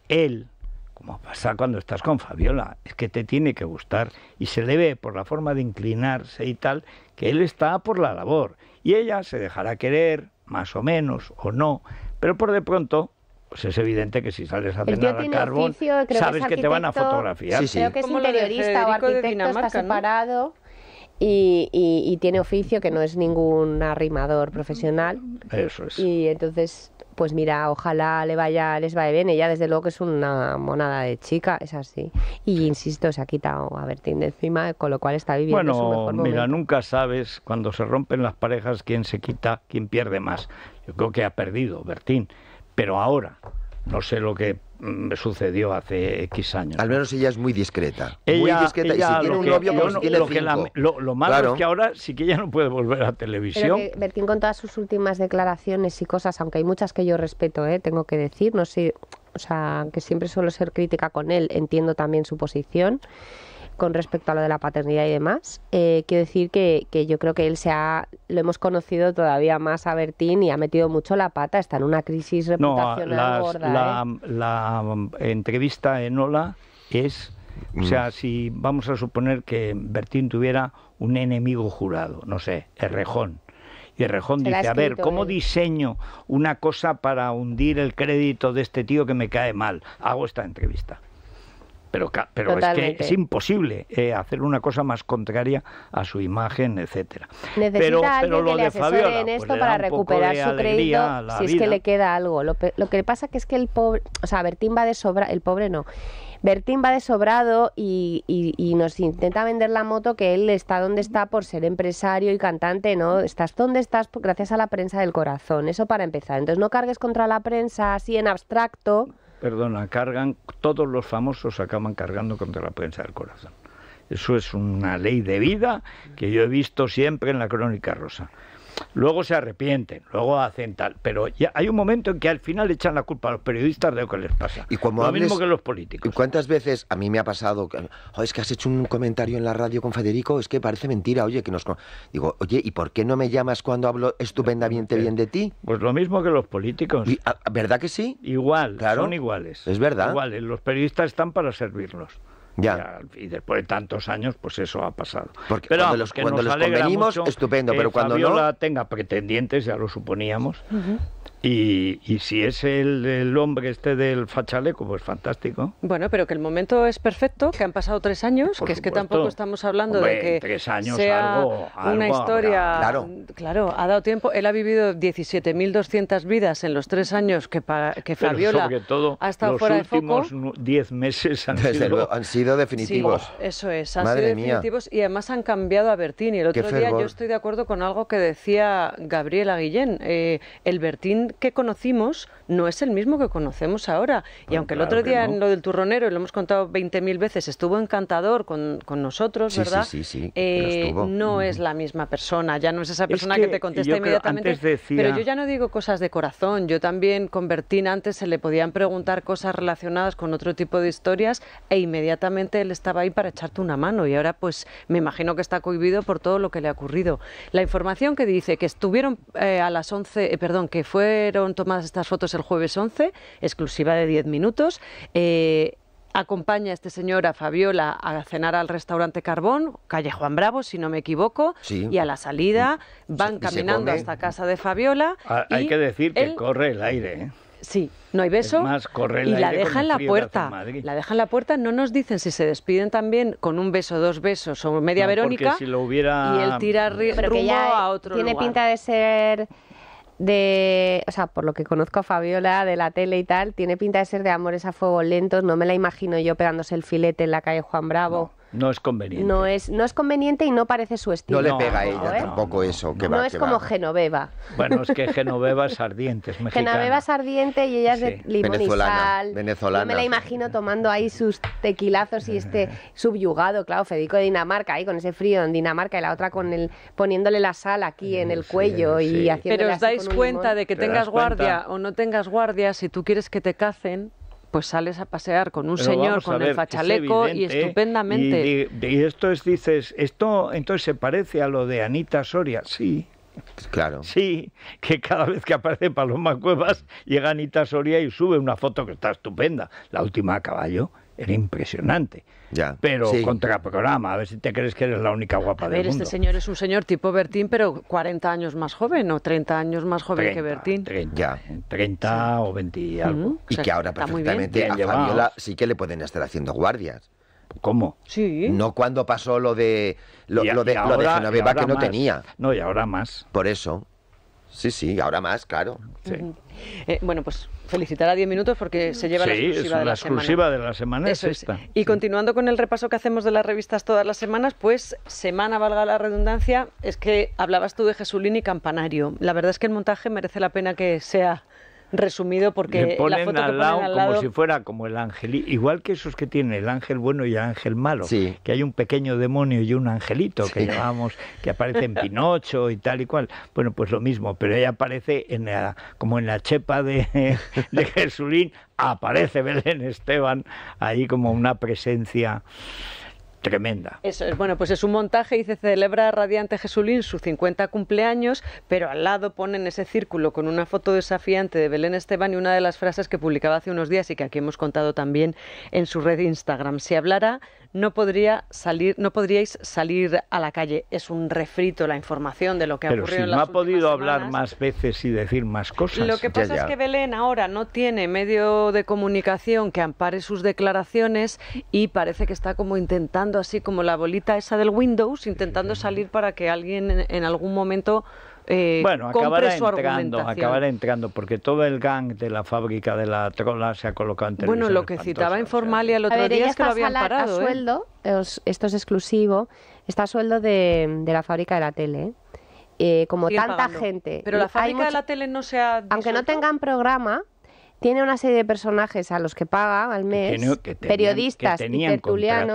él, como pasa cuando estás con Fabiola, es que te tiene que gustar. Y se le ve por la forma de inclinarse y tal, que él está por la labor. Y ella se dejará querer, más o menos, o no. Pero por de pronto pues es evidente que si sales a cenar al carbón, sabes que, te van a fotografiar. Creo que es interiorista o arquitecto, está separado. Y, tiene oficio que no es ningún arrimador profesional. Eso es. Y entonces, pues mira, ojalá le vaya, les vaya bien. Ella desde luego que es una monada de chica, es así. Y insisto, se ha quitado a Bertín de encima, con lo cual está viviendo su mejor momento. mira, nunca sabes cuando se rompen las parejas quién se quita, quién pierde más. Yo creo que ha perdido Bertín, pero ahora no sé lo que mm, me sucedió hace X años. Al menos ella es muy discreta. muy discreta. y si tiene un novio, como pues no, tiene lo, cinco. lo, malo es que ahora sí que ella no puede volver a televisión. Pero Bertín, con todas sus últimas declaraciones y cosas, aunque hay muchas que yo respeto, ¿eh? tengo que decir, no sé, o sea, que siempre suelo ser crítica con él, entiendo también su posición con respecto a lo de la paternidad y demás. Eh, quiero decir que, que, yo creo que él se ha, lo hemos conocido todavía más a Bertín y ha metido mucho la pata, está en una crisis reputacional La, la ¿eh? mm, entrevista en Ola es, o sea, mm. si vamos a suponer que Bertín tuviera un enemigo jurado, no sé, Errejón. Y Errejón dice, a ver, ¿cómo diseño una cosa para hundir el crédito de este tío que me cae mal? Hago esta entrevista. Pero, es que es imposible eh, hacer una cosa más contraria a su imagen, etcétera. Necesita pero, que le asesore en pues esto para recuperar su crédito si es que le queda algo. Lo, que pasa que es que el pobre, o sea, Bertín va de sobra, el pobre no. Bertín va de sobrado y, y, nos intenta vender la moto que él está donde está por ser empresario y cantante, ¿no? Estás donde estás gracias a la prensa del corazón, eso para empezar. Entonces no cargues contra la prensa así en abstracto, perdona, cargan, todos los famosos acaban cargando contra la prensa del corazón. Eso es una ley de vida que yo he visto siempre en la crónica rosa luego se arrepienten, luego hacen tal, pero ya hay un momento en que al final echan la culpa a los periodistas de lo que les pasa. Y como lo mismo que los políticos. ¿Y cuántas veces a mí me ha pasado, es que has hecho un comentario en la radio con Federico, es que parece mentira, oye, que nos digo, oye, ¿y por qué no me llamas cuando hablo estupendamente bien de ti? Pues lo mismo que los políticos. Ah, ¿Verdad que sí? Igual, claro. son iguales. Es verdad. Iguales, los periodistas están para servirnos. Y después de tantos años, pues eso ha pasado. pero cuando los, convenimos, estupendo, pero cuando Fabiola la tenga pretendientes, ya lo suponíamos, y, si es el, hombre este del fachaleco, pues fantástico. Bueno, pero que el momento es perfecto, que han pasado tres años, que es que tampoco estamos hablando de que tres años, sea algo, una historia... Claro. ha dado tiempo. Él ha vivido 17.200 vidas en los tres años que, que Fabiola ha estado fuera de foco. Los últimos diez meses han, sido... han sido definitivos. eso es, han sido definitivos y además han cambiado a Bertín. Y El otro día yo estoy de acuerdo con algo que decía Gabriela Guillén. Eh, el Bertín que conocimos no es el mismo que conocemos ahora. y ah, aunque el otro día en lo del turronero, y lo hemos contado 20.000 veces, estuvo encantador con, nosotros, ¿verdad? Sí, sí, eh, no es la misma persona, ya no es esa persona que, te contesta inmediatamente. Pero yo ya no digo cosas de corazón, yo también con Bertín antes se le podían preguntar cosas relacionadas con otro tipo de historias e inmediatamente él estaba ahí para echarte una mano y ahora pues me imagino que está cohibido por todo lo que le ha ocurrido. La información que dice que estuvieron eh, a las 11, eh, perdón, que fueron tomadas estas fotos el jueves 11, exclusiva de 10 minutos. Eh, acompaña a este señor a Fabiola a cenar al restaurante Carbón, calle Juan Bravo, si no me equivoco, y a la salida mm. van caminando hasta casa de Fabiola. Ah, hay que decir que corre el aire. ¿eh? Sí, no hay beso. y la deja en la puerta. La deja en la puerta. No nos dicen si se despiden también con un beso, dos besos o media Verónica. Si hubiera... Y él tira mm. rumbo a otro tiene pinta de ser de, o sea, por lo que conozco a Fabiola de la tele y tal, tiene pinta de ser de amores a fuego lentos, no me la imagino yo pegándose el filete en la calle Juan Bravo. No es conveniente. No es, no es conveniente y no parece su estilo. No le pega a ella ¿eh? tampoco eso. no, es como Genoveva. Bueno, es que Genoveva es ardiente, es mexicana. Genoveva es ardiente y ella es de limón Venezolana, y sal. Yo me la imagino tomando ahí sus tequilazos y este subyugado, claro, Federico de Dinamarca, ahí con ese frío en Dinamarca y la otra con el poniéndole la sal aquí en el cuello y haciendo Pero os dais cuenta de que tengas guardia o no tengas guardia, si tú quieres que te cacen, pues sales a pasear con un señor con el fachaleco y ¿eh? estupendamente. Y, esto es, dices, esto entonces se parece a lo de Anita Soria, sí. Claro. Sí, que cada vez que aparece Paloma Cuevas llega Anita Soria y sube una foto que está estupenda, la última a caballo era impresionante. Ya, pero contraprograma contra programa, a ver si te crees que eres la única guapa a ver, Este señor es un señor tipo Bertín, pero 40 años más joven o 30 años más joven que Bertín. 30, ya. 30 o 20 y algo. Y que ahora perfectamente a llevados. sí que le pueden estar haciendo guardias. ¿Cómo? Sí. No cuando pasó lo de lo, de, que no tenía. No, y ahora más. Por eso. Sí, sí, ahora más, claro. Eh, bueno, pues felicitar a 10 minutos porque se lleva la exclusiva, de, la exclusiva semana. de la semana. Y continuando con el repaso que hacemos de las revistas todas las semanas, pues semana, valga la redundancia, es que hablabas tú de Jesulín y Campanario. La verdad es que el montaje merece la pena que sea resumido porque ponen la foto lado, como si fuera como el ángel, igual que esos que tiene el ángel bueno y el ángel malo, que hay un pequeño demonio y un angelito que llamamos que aparece en Pinocho y tal y cual. Bueno, pues lo mismo, pero ella aparece en como en la chepa de, de Jesulín, aparece Belén Esteban ahí como una presencia tremenda. Eso es, bueno, pues es un montaje y se celebra Radiante Jesulín su 50 cumpleaños, pero al lado ponen ese círculo con una foto desafiante de Belén Esteban y una de las frases que publicaba hace unos días y que aquí hemos contado también en su red Instagram. Se hablará no, podría salir, no podríais salir a la calle. Es un refrito la información de lo que ha ocurrido. Pero si no ha podido hablar más veces y decir más cosas. Lo que pasa es que Belén ahora no tiene medio de comunicación que ampare sus declaraciones y parece que está como intentando, así como la bolita esa del Windows, intentando salir para que alguien en algún momento eh, bueno, acabará entrando, acabará entrando, porque todo el gang de la fábrica de la trola se ha colocado en Bueno, lo que citaba Informalia el otro día es que lo habían parado. A ¿eh? sueldo, esto es exclusivo, está a sueldo de, la fábrica de la tele. ¿eh? como tanta gente. Pero la fábrica de la tele no se ha. Aunque no tengan programa, tiene una serie de personajes a los que paga al mes, periodistas que tenían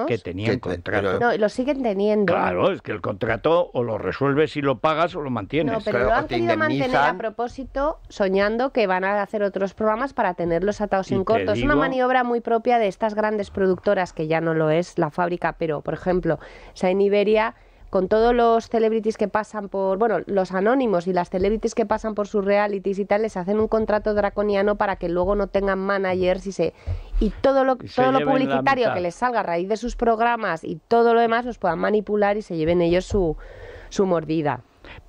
que tenían contrato. No, lo siguen teniendo. Claro, es que el contrato o lo resuelves y lo pagas o lo mantienes. No, pero lo han querido mantener a propósito, soñando que van a hacer otros programas para tenerlos atados en corto. Es una maniobra muy propia de estas grandes productoras, que ya no lo es la fábrica, pero, por ejemplo, sea, en Iberia con todos los celebrities que pasan por, bueno, los anónimos y las celebrities que pasan por sus realities y tal, les hacen un contrato draconiano para que luego no tengan managers y se y todo lo, todo lo publicitario que les salga a raíz de sus programas y todo lo demás los puedan manipular y se lleven ellos su, su mordida.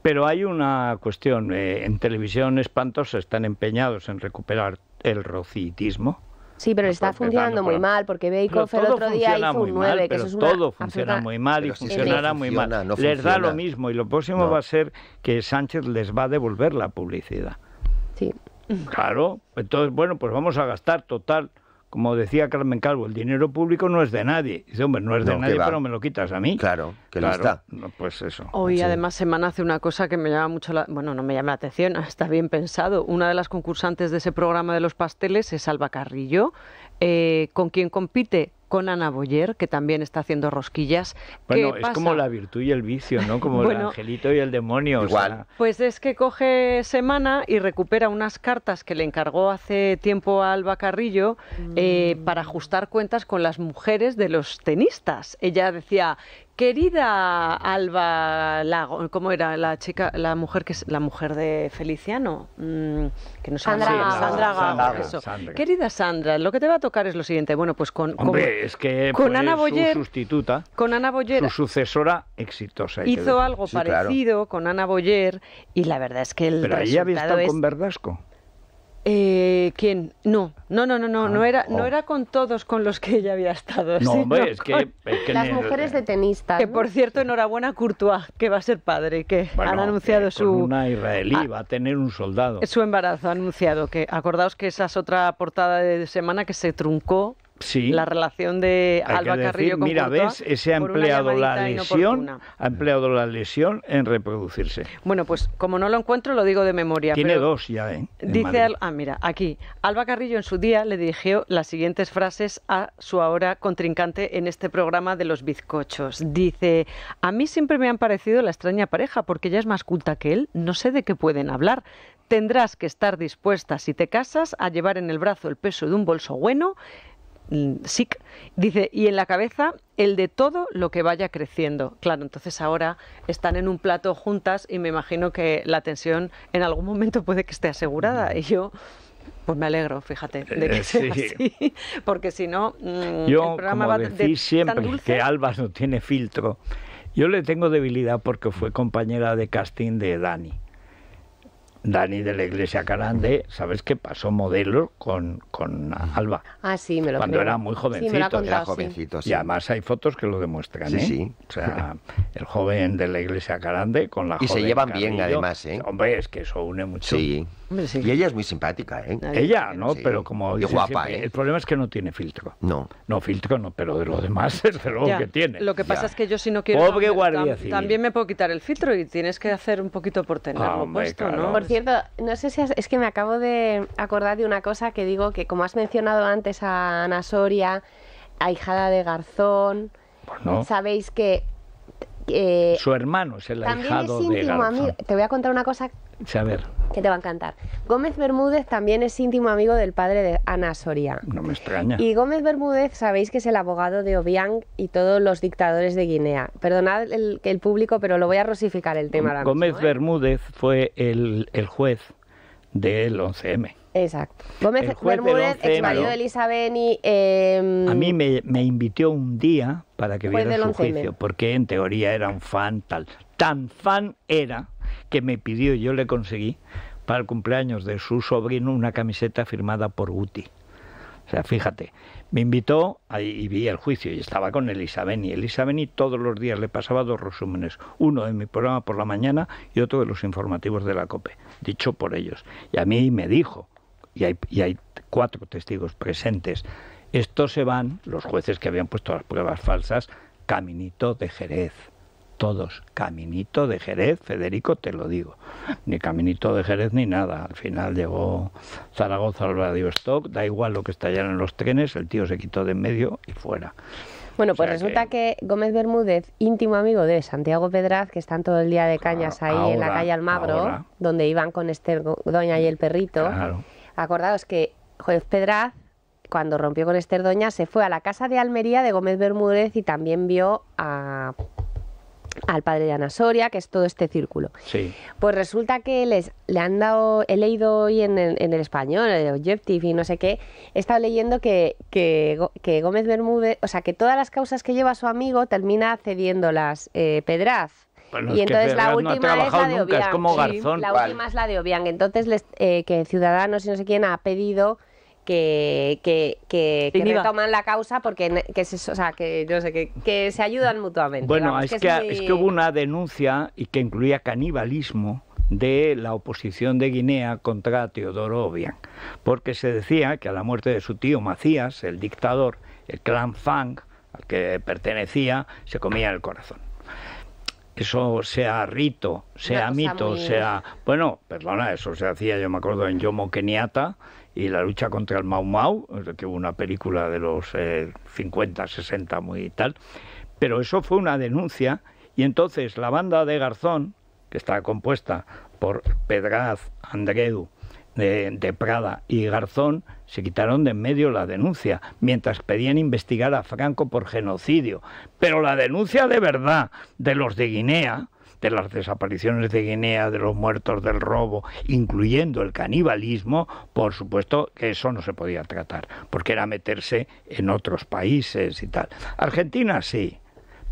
Pero hay una cuestión, eh, en televisión espantosa están empeñados en recuperar el rocitismo Sí, pero está funcionando muy mal, porque Beikoff el otro día hizo un nueve, que eso es todo funciona muy mal y funcionará muy mal. les da lo mismo y lo próximo va a ser que Sánchez les va a devolver la publicidad. Sí. Claro, entonces, bueno, pues vamos a gastar total como decía Carmen Calvo, el dinero público no es de nadie. Dice, hombre, no es de nadie, pero me lo quitas a mí. Claro, que claro, está. pues eso. Hoy además Semana hace una cosa que me llama mucho la... Bueno, no me llama la atención, está bien pensado. Una de las concursantes de ese programa de los pasteles es Alba Carrillo, eh, con quien compite con Ana Boyer, que también está haciendo rosquillas. Bueno, es como la virtud y el vicio, ¿no? Como el angelito y el demonio. Igual. Pues es que coge semana y recupera unas cartas que le encargó hace tiempo a Alba Carrillo eh, mm. para ajustar cuentas con las mujeres de los tenistas. Ella decía Querida Alba Lago, ¿cómo era la chica, la mujer que es la mujer de Feliciano? Mm, que no Sandra, Querida Sandra, lo que te va a tocar es lo siguiente. Bueno, pues con, que con Ana Boyer, su sustituta, con Ana Boyer, sucesora exitosa. Hizo algo parecido con Ana Boyer y la verdad es que el Pero resultado ahí había estado con Verdasco. Eh, ¿Quién? No, no, no, no, no, ah, era, no oh. era con todos con los que ella había estado. hombre, que, las mujeres de eh, tenista. Que por cierto, enhorabuena a Courtois, que va a ser padre, que han anunciado su. Una israelí, va a tener un soldado. Su embarazo ha anunciado. Que acordaos que esa es otra portada de semana que se truncó Sí. La relación de Alba Carrillo con Mira, ves, ese ha empleado la lesión, ha empleado la lesión en reproducirse. Bueno, pues como no lo encuentro, lo digo de memoria. Tiene dos ya, ¿eh? dice, ah, mira, aquí, Alba Carrillo en su día le dirigió las siguientes frases a su ahora contrincante en este programa de los bizcochos. Dice, a mí siempre me han parecido la extraña pareja, porque ella es más culta que él, no sé de qué pueden hablar. Tendrás que estar dispuesta, si te casas, a llevar en el brazo el peso de un bolso bueno Mm, SIC, dice, y en la cabeza el de todo lo que vaya creciendo. Claro, entonces ahora están en un plato juntas y me imagino que la tensión en algún momento puede que esté asegurada. Y yo, pues me alegro, fíjate, de que eh, sí. así, porque si no, mm, yo, el programa va decís de, siempre que Albas no tiene filtro. Yo le tengo debilidad porque fue compañera de casting de Dani. Dani de la Iglesia Carande, ¿sabes qué? Pasó modelo con, con Alba. Ah, sí, me lo Cuando era muy jovencito. Sí, Y además hay fotos que lo demuestran, sí, ¿eh? Sí, O sea, el joven de la Iglesia Carande con la joven Y se llevan bien, además, ¿eh? Hombre, es que eso une mucho. Sí. Y ella es muy simpática, ¿eh? Ella, ¿no? Pero como dice, guapa, ¿eh? el problema es que no tiene filtro. No. No, filtro no, pero de lo demás, es luego que tiene. Lo que pasa es que yo si no quiero... Pobre guardia También me puedo quitar el filtro y tienes que hacer un poquito por tenerlo ah, puesto, ¿no? Por cierto, no sé si es que me acabo de acordar de una cosa que digo que como has mencionado antes a Ana Soria, ahijada de Garzón, sabéis que... Eh, Su hermano es el ahijado de Garzón. Amigo. Te voy a contar una cosa ver Que te va a encantar. Gómez Bermúdez también es íntimo amigo del padre de Ana Soria. No me extraña. Y Gómez Bermúdez, sabéis que es el abogado de Obiang y todos los dictadores de Guinea. Perdonad el, el público, pero lo voy a rosificar el tema. Gómez ¿eh? Bermúdez fue el, juez del 11M. Exacto. Gómez Bermúdez, ex marido de Elisa em, a mí me, me, invitó un día para que viera su juicio, porque en teoría era un fan tal. Tan fan era que me pidió y yo le conseguí para el cumpleaños de su sobrino una camiseta firmada por Guti. O sea, fíjate, me invitó y vi el juicio y estaba con Elisabeni. Elisabeni todos los días le pasaba dos resúmenes, uno de mi programa por la mañana y otro de los informativos de la COPE, dicho por ellos. Y a mí me dijo, y hay, y hay cuatro testigos presentes, estos se van, los jueces que habían puesto las pruebas falsas, caminito de Jerez todos. Caminito de Jerez, Federico, te lo digo. Ni caminito de Jerez ni nada. Al final llegó Zaragoza al Radio Stock, da igual lo que estallaran los trenes, el tío se quitó de en medio y fuera. Bueno, pues resulta que... Gómez Bermúdez, íntimo amigo de Santiago Pedraz, que están todo el día de cañas ah, ahí en la calle Almagro, donde iban con Esther Doña y el perrito. Acordaos que Juez Pedraz cuando rompió con Esther Doña, se fue a la casa de Almería de Gómez Bermúdez y también vio a al padre de Ana Soria, que es todo este círculo. Sí. Pues resulta que les, le han dado, he leído hoy en el, en el español, Objective y no sé qué, he estado leyendo que, que, Gómez Bermúdez, o sea, que todas las causas que lleva su amigo termina cediéndolas eh, Pedraz. y entonces la última es la de Obiang. la última es la de Obiang. Entonces eh, que Ciudadanos y no sé quién ha pedido que, que, que, la causa porque sea, que sé, que, se ayudan mutuamente. Bueno, es, que hubo una denuncia y que incluía canibalismo de la oposición de Guinea contra Teodoro Obiang, porque se decía que a la muerte de su tío Macías, el dictador, el clan Fang, al que pertenecía, se comía el corazón. Eso sea rito, sea mito, sea... Bueno, perdona, eso se hacía, yo me acuerdo, en Yomo Kenyatta, y la lucha contra el Mau Mau, que hubo una película de los eh, cincuenta 50, 60 muy tal, pero eso fue una denuncia y entonces la banda de Garzón, que estaba compuesta por Pedraz, Andreu, de, Prada y Garzón, se quitaron de en medio la denuncia, mientras pedían investigar a Franco por genocidio. Pero la denuncia de verdad de los de Guinea, de las desapariciones de Guinea, de los muertos del robo, incluyendo el canibalismo, por supuesto que eso no se podía tratar, porque era meterse en otros países y tal. Argentina sí,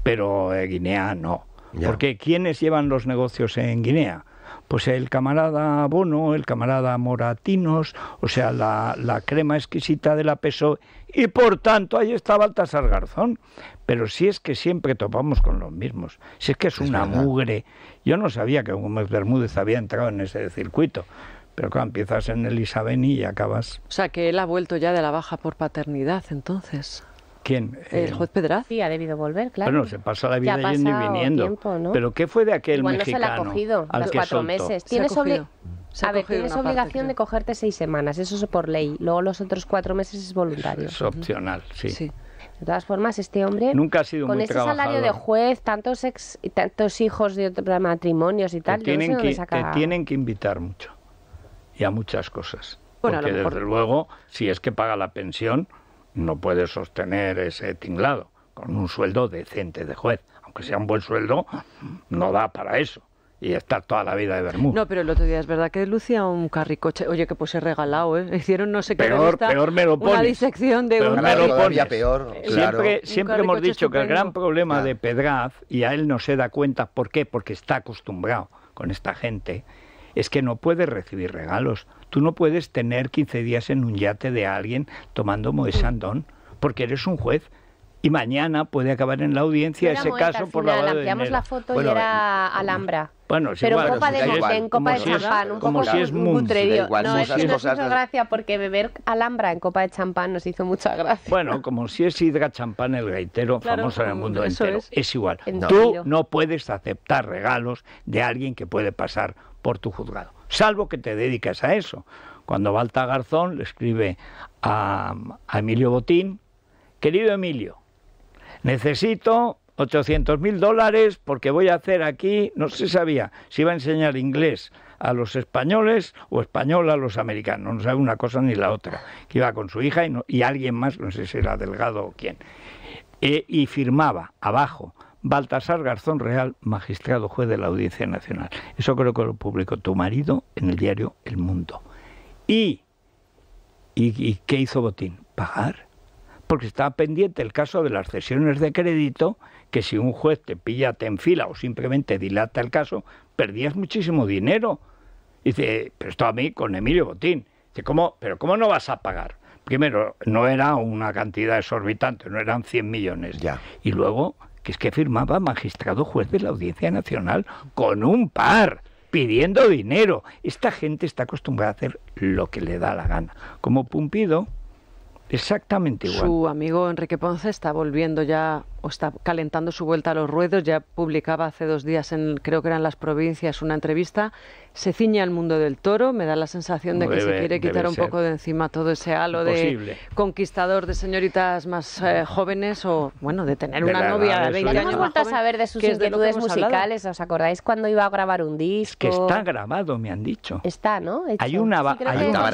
pero eh, Guinea no. Porque ¿quiénes llevan los negocios en Guinea? pues el camarada Bono, el camarada Moratinos, o sea, la, crema exquisita de la peso y por tanto ahí está Baltasar Garzón. Pero si es que siempre topamos con los mismos, si es que es, una mugre. Yo no sabía que Gómez Bermúdez había entrado en ese circuito. Pero claro, empiezas en el Isabeni y acabas. O sea, que él ha vuelto ya de la baja por paternidad, entonces. ¿Quién? El eh, juez Pedraz. Sí, ha debido volver, claro. Bueno, se pasa la vida yendo y viniendo. Tiempo, Pero ¿qué fue de aquel mexicano? se ha cogido, los cuatro meses. Tienes a tienes obligación de cogerte seis semanas, eso es por ley. Luego los otros cuatro meses es voluntario. Es, opcional, sí. De todas formas, este hombre nunca ha sido con ese salario de juez, tantos ex, tantos hijos de matrimonios y tal, te tienen, que, tienen que invitar mucho y a muchas cosas. Porque desde luego, si es que paga la pensión, no puede sostener ese tinglado con un sueldo decente de juez. Aunque sea un buen sueldo, no da para eso y está toda la vida de Bermuda. No, pero el otro día es verdad que lucía un carricoche. Oye, que pues he regalado, ¿eh? Hicieron no sé qué peor, peor me lo una de un... peor, eh, Siempre, hemos dicho que el gran problema de Pedraz, y a él no se da cuenta, ¿por qué? Porque está acostumbrado con esta gente, es que no puede recibir regalos. Tú no puedes tener 15 días en un yate de alguien tomando Moesandón porque eres un juez y mañana puede acabar en la audiencia ese caso por la de dinero. la foto y era Alhambra. Bueno, pero en copa de, de champán, un poco si es no, nos hizo gracia porque beber Alhambra en copa de champán nos hizo mucha gracia. Bueno, como si es hidra champán el gaitero famoso en el mundo entero, es, igual. Tú no puedes aceptar regalos de alguien que puede pasar por tu juzgado salvo que te dedicas a eso. Cuando Balta Garzón le escribe a, a Emilio Botín, querido Emilio, necesito 800 mil dólares porque voy a hacer aquí, no se sabía si iba a enseñar inglés a los españoles o español a los americanos, no sabe una cosa ni la otra, que iba con su hija y, alguien más, no sé si era Delgado o quién, eh, y firmaba abajo Baltasar Garzón Real, magistrado juez de la Audiencia Nacional. Eso creo que lo publicó tu marido en el diario El Mundo. ¿Y, y, qué hizo Botín? Pagar porque estaba pendiente el caso de las cesiones de crédito, que si un juez te pilla, te enfila o simplemente dilata el caso, perdías muchísimo dinero. dice, pero esto a mí con Emilio Botín. Dice, pero ¿cómo no vas a pagar? Primero, no era una cantidad exorbitante, no eran 100 millones. Ya. Y luego, que es que firmaba magistrado juez de la Audiencia Nacional con un par pidiendo dinero. Esta gente está acostumbrada a hacer lo que le da la gana. Como Pumpido, exactamente igual. Su amigo Enrique Ponce está volviendo ya o está calentando su vuelta a los ruedos. Ya publicaba hace dos días, en, creo que eran las provincias, una entrevista. Se ciña al mundo del toro. Me da la sensación de que se quiere quitar un poco de encima todo ese halo de conquistador de señoritas más eh, jóvenes o, bueno, de tener una novia de 20 años. vuelto a saber de sus inquietudes musicales. ¿Os acordáis cuando iba a grabar un disco? Es que está grabado, me han dicho. Está, ¿no? Hay una. hay una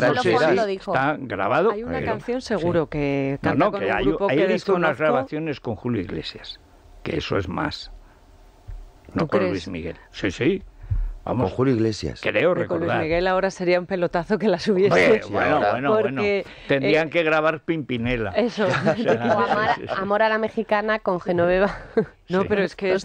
Está grabado. Hay una eh, canción, seguro, que canta no, con que hay, grupo unas grabaciones con Julio Iglesias, que eso es más. No con Luis Miguel. Sí, sí, con Julio Iglesias. Creo recordar. Con Luis Miguel ahora sería un pelotazo que las hubiese Bueno, bueno, bueno. Tendrían eh, que grabar Pimpinela. Eso. amor, a la mexicana con Genoveva. No, pero es que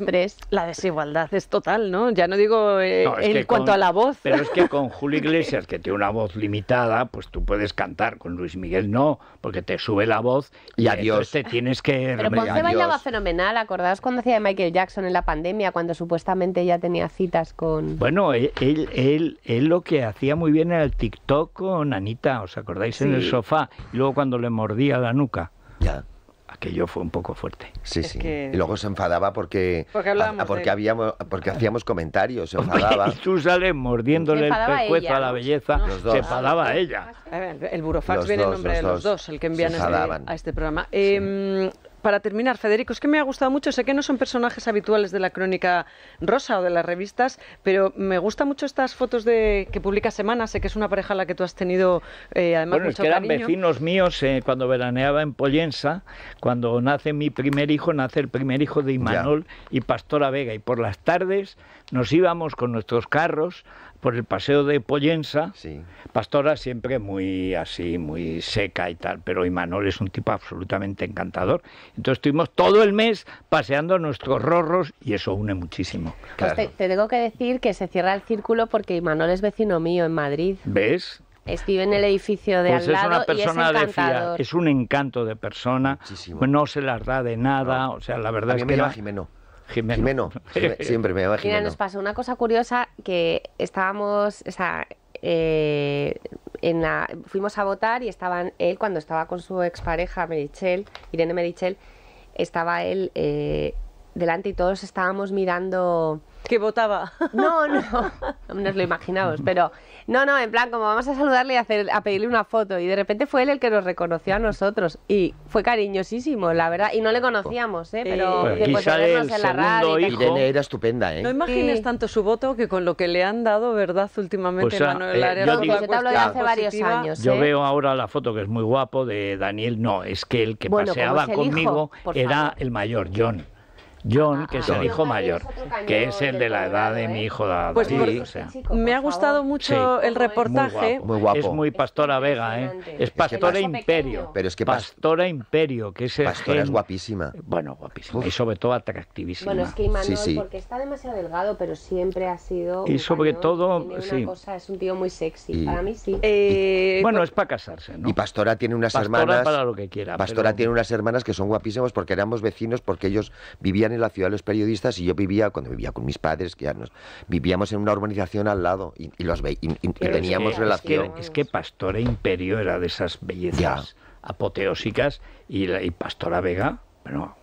la desigualdad es total, ¿no? Ya no digo eh, en cuanto a la voz. Pero es que con Julio Iglesias, que tiene una voz limitada, pues tú puedes cantar. Con Luis Miguel no, porque te sube la voz y, a adiós. Te tienes que... Pero Ponce bailaba fenomenal, acordás cuando hacía Michael Jackson en la pandemia, cuando supuestamente ya tenía citas con... Bueno, e, él, él, lo que hacía muy bien era el TikTok con Anita, ¿os acordáis? En el sofá, y luego cuando le mordía la nuca. Ya aquello fue un poco fuerte. Sí, sí. Y luego se enfadaba porque porque, habíamos porque hacíamos comentarios, se enfadaba. y tú sales mordiéndole el pescuezo a la belleza, se enfadaba a ella. el burofax viene en nombre de los dos, el que envían este- a este programa. Em, para terminar, Federico, es que me ha gustado mucho, sé que no son personajes habituales de la crónica rosa o de las revistas, pero me gustan mucho estas fotos de que publica Semana, sé que es una pareja la que tú has tenido eh, además mucho que eran vecinos míos eh, cuando veraneaba en Pollensa, cuando nace mi primer hijo, nace el primer hijo de Imanol y Pastora Vega, y por las tardes nos íbamos con nuestros carros por el paseo de Pollensa. Pastora siempre muy así, muy seca y tal, pero Imanol es un tipo absolutamente encantador. Entonces estuvimos todo el mes paseando nuestros rorros y eso une muchísimo. Pues te, tengo que decir que se cierra el círculo porque Imanol es vecino mío en Madrid. ¿Ves? Estuve en el pues edificio de al lado es y es encantador. es un encanto de persona. No se las da de nada. O sea, la verdad que. Me imagino Jimeno. Jimeno. Siempre me a Jimeno. Mira, nos pasó una cosa curiosa que estábamos, o sea, eh, en la, fuimos a votar y estaban él cuando estaba con su expareja Merichel, Irene Merichel, estaba él eh, delante y todos estábamos mirando... Que votaba. No, no, no nos lo imaginábamos, pero no, no, en plan, como vamos a saludarle y hacer, a pedirle una foto, y de repente fue él el que nos reconoció a nosotros, y fue cariñosísimo, la verdad, y no le conocíamos, ¿eh? pero bueno, después de vernos en la radio. Irene era estupenda, ¿eh? No imagines tanto su voto que con lo que le han dado, ¿verdad? Últimamente, pues, eh, yo, hace varios años. Yo ¿eh? veo ahora la foto que es muy guapo de Daniel, no, es que el que paseaba conmigo era el mayor John. John, que es el hijo mayor, que es el de la edad de mi ¿eh? hijo pues David. me ha gustado mucho el reportaje. Es muy Pastora Vega, ¿eh? Es Pastora Imperio. Pero es que Pastora Imperio, que es el Pastora es guapísima. Bueno, guapísima. Y sobre todo atractivísima. Bueno, es que Imanol, porque está demasiado delgado, pero siempre ha sido... Y sobre todo, una es un tío muy sexy, para mí sí. Eh, bueno, pues es para casarse, ¿no? Y Pastora tiene unas hermanas... Pastora que tiene unas hermanas que son guapísimos porque éramos vecinos, porque ellos vivían en la ciudad los periodistas y yo vivía, cuando vivía con mis padres, que vivíamos en una urbanización al lado y, los teníamos relación. Es que, Pastora e Imperio era de esas bellezas apoteósicas y, Pastora Vega, bueno,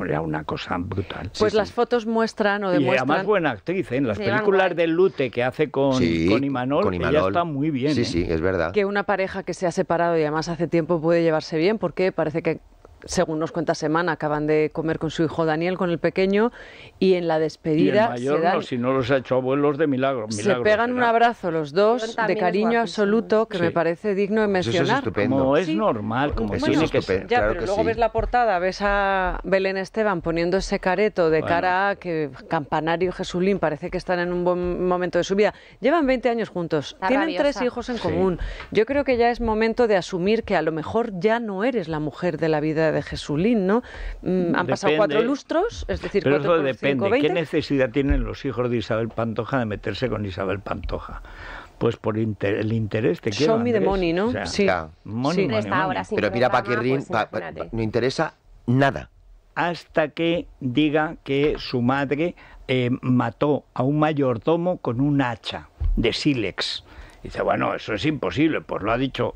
Era una cosa brutal. Pues las fotos muestran o demuestran. Y además buena actriz, ¿eh? en las películas de Lute que hace con, con Imanol, con está muy bien. Sí, ¿eh? sí, es verdad. Que una pareja que se ha separado y además hace tiempo puede llevarse bien, porque parece que según nos cuenta Semana, acaban de comer con su hijo Daniel, con el pequeño, y en la despedida. si no los ha hecho abuelos, de milagro. se pegan un abrazo los dos de cariño absoluto que me parece digno de pues mencionar. es Como es normal, como tiene que Ya, pero luego ves la portada, ves a Belén Esteban poniendo ese careto de cara a que Campanario Jesulín parece que están en un buen momento de su vida. Llevan 20 años juntos, tienen tres hijos en común. Yo creo que ya es momento de asumir que a lo mejor ya no eres la mujer de la vida de de Jesulín, ¿no? Mm, han pasado cuatro lustros, es decir, pero depende. ¿Qué necesidad tienen los hijos de Isabel Pantoja de meterse con Isabel Pantoja? pues por el interés que quiero. Show me ¿no? sí. sí. Pero mira, Paquirrin pues no interesa nada. Hasta que diga que su madre eh, mató a un mayordomo con un hacha de sílex. Dice, bueno, eso es imposible, pues lo ha dicho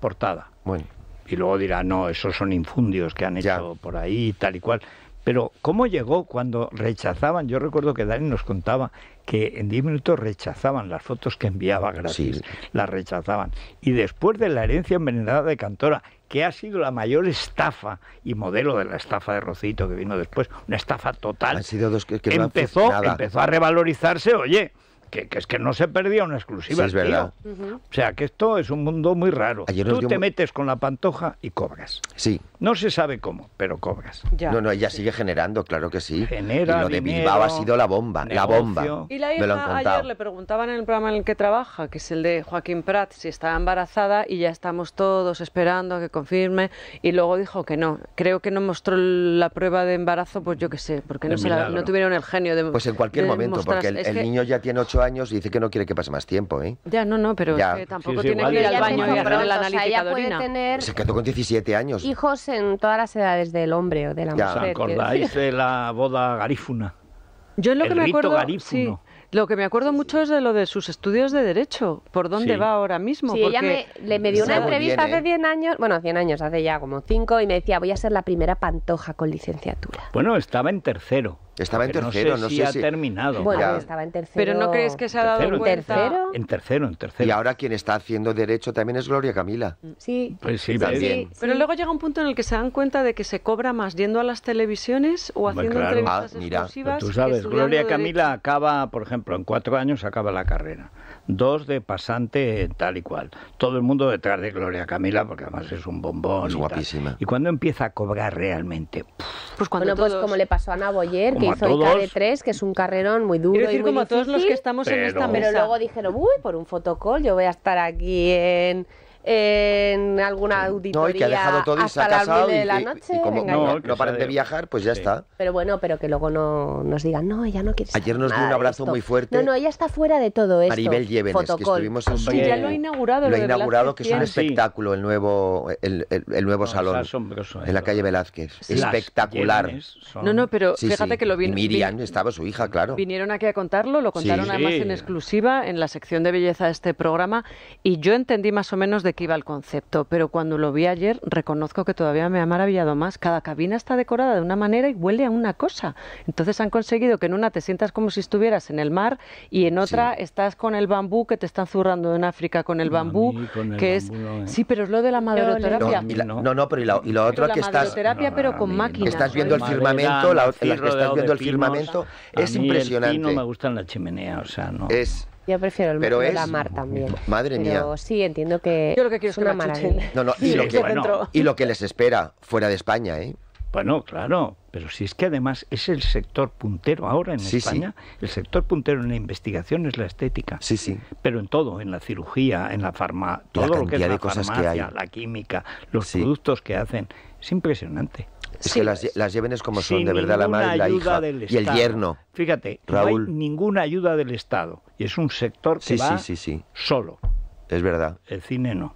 portada. Bueno. Y luego dirá, no, esos son infundios que han hecho por ahí, tal y cual. Pero ¿cómo llegó cuando rechazaban? Yo recuerdo que Dani nos contaba que en 10 minutos rechazaban las fotos que enviaba gratis, las rechazaban. Y después de la herencia envenenada de Cantora, que ha sido la mayor estafa y modelo de la estafa de Rocito que vino después, una estafa total, sido dos que, empezó, empezó a revalorizarse, oye, que, es que no se perdía una exclusiva. es verdad. O sea, que esto es un mundo muy raro. Tú te metes con la pantoja y cobras. Sí. No se sabe cómo, pero cobras. No, no, ella sigue generando, claro que sí. Genera. Y lo de Bilbao ha sido la bomba, la bomba. Y la hija ayer le preguntaban en el programa en el que trabaja, que es el de Joaquín Prat, si está embarazada y ya estamos todos esperando a que confirme. Y luego dijo que no. Creo que no mostró la prueba de embarazo, pues yo qué sé, porque no, no tuvieron el genio de. Pues en cualquier momento, porque el, niño ya tiene ocho años y dice que no quiere que pase más tiempo, ¿eh? Ya, no, no, pero tampoco tiene que ir al baño Tener Hijos en todas las edades del hombre o de la mujer. acordáis de la boda garífuna? Yo lo que me acuerdo... Lo que me acuerdo mucho es de lo de sus estudios de derecho, por dónde va ahora mismo. Sí, ella me, le, me dio una entrevista hace 100 ¿eh? años, bueno, 100 años, hace ya como 5, y me decía, voy a ser la primera pantoja con licenciatura. Bueno, estaba en tercero. Estaba en tercero, no sé, si ha terminado. Bueno, estaba en tercero. Pero no crees que se ha dado un ¿Tercero? En tercero, en tercero. Y ahora quien está haciendo derecho también es Gloria Camila. Sí. Pues pero luego llega un punto en el que se dan cuenta de que se cobra más yendo a las televisiones o haciendo ah, entrevistas exclusivas. tú sabes, Gloria Camila acaba, por ejemplo, en cuatro años acaba la carrera. Dos de pasante tal y cual. Todo el mundo detrás de Gloria Camila, porque además es un bombón. y guapísima. Y cuando empieza a cobrar realmente. Pues cuando bueno, pues como le pasó a Ana Boyer, que hizo el 3 que es un carrerón muy duro. decir, y muy como todos los que estamos en esta mesa. Pero luego dijeron, uy, por un fotocall yo voy a estar aquí en en alguna auditoría no, y que ha dejado todo y hasta Y, como no, paren de viajar, pues ya está. Pero bueno, pero que luego no nos digan, no, ella no quiere Ayer nos dio un abrazo muy fuerte. No, no, ella está fuera de todo esto. Maribel Llévenes, que estuvimos en Sí, ya lo ha inaugurado. Lo ha inaugurado, que es un espectáculo, el nuevo, el, nuevo salón. En la calle Velázquez. Espectacular. No, no, pero fíjate que lo vino. Miriam, estaba su hija, claro. Vinieron aquí a contarlo, lo contaron además en exclusiva en la sección de belleza de este programa y yo entendí más o menos de que iba el concepto, pero cuando lo vi ayer reconozco que todavía me ha maravillado más. Cada cabina está decorada de una manera y huele a una cosa. Entonces han conseguido que en una te sientas como si estuvieras en el mar y en otra estás con el bambú que te están zurrando en África con el bambú, que es... ¿eh? Sí, pero es lo de la maderoterapia. No, no, pero y, lo otro que la estás... pero con máquinas. Estás viendo el firmamento, la, estás viendo el firmamento, es impresionante. no me gustan las chimeneas, o sea, no. Yo prefiero el mundo de la mar también. Madre mía. sí, entiendo que. Yo lo que quiero es una maravilla. No, no, y, lo que, les espera fuera de España, ¿eh? Bueno, claro, pero si es que además es el sector puntero ahora en España, el sector puntero en la investigación es la estética. Sí, sí. Pero en todo, en la cirugía, en la farma, todo lo que es farmacia, la química, los productos que hacen, es impresionante. Es que las, las, como son, de verdad, la madre, la hija y el yerno. Fíjate, Raúl. no hay ninguna ayuda del Estado. Y es un sector que sí, va solo. Es verdad. El cine no.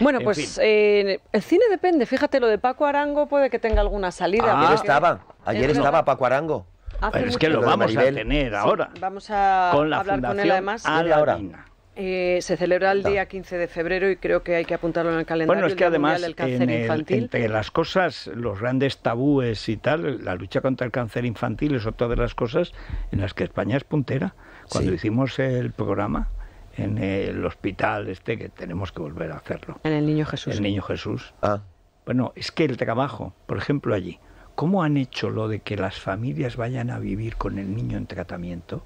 Bueno, pues eh, el cine depende. Fíjate, lo de Paco Arango puede que tenga alguna salida. ayer estaba, ayer estaba Paco Arango. Pero es que lo vamos a tener ahora. Vamos a con la hablar fundación con él además. Eh, se celebra el día 15 de febrero y creo que hay que apuntarlo en el calendario. Bueno, es que además, entre las cosas, los grandes tabúes y tal, la lucha contra el cáncer infantil es otra de las cosas en las que España es puntera. Cuando hicimos el programa en el hospital este, que tenemos que volver a hacerlo. En el Niño Jesús. El Niño Jesús. Ah. Bueno, es que el trabajo, por ejemplo, allí, ¿cómo han hecho lo de que las familias vayan a vivir con el niño en tratamiento?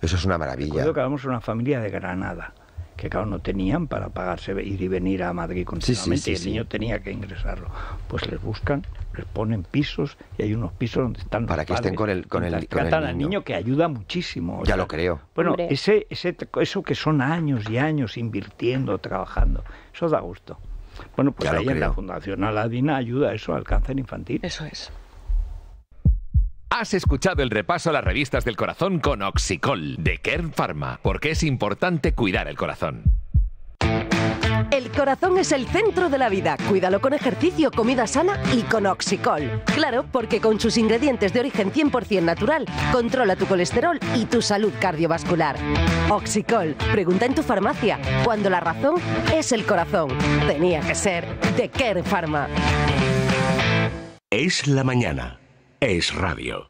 Eso es una maravilla. Recuerdo que éramos una familia de Granada, que claro, no tenían para pagarse ir y venir a Madrid continuamente, y el niño tenía que ingresarlo. Pues les buscan, les ponen pisos, y hay unos pisos donde están Para que estén con el, con el, con el niño. al niño, que ayuda muchísimo. ya lo creo. Bueno, ese, ese, eso que son años y años invirtiendo, trabajando, eso da gusto. Bueno, pues ahí en la Fundación Aladina ayuda a eso, al cáncer infantil. Eso es. Has escuchado el repaso a las revistas del corazón con Oxicol de Kern Pharma, porque es importante cuidar el corazón. El corazón es el centro de la vida. Cuídalo con ejercicio, comida sana y con Oxicol. Claro, porque con sus ingredientes de origen 100% natural, controla tu colesterol y tu salud cardiovascular. Oxycol. pregunta en tu farmacia, cuando la razón es el corazón. Tenía que ser de Kern Pharma. Es la mañana es radio.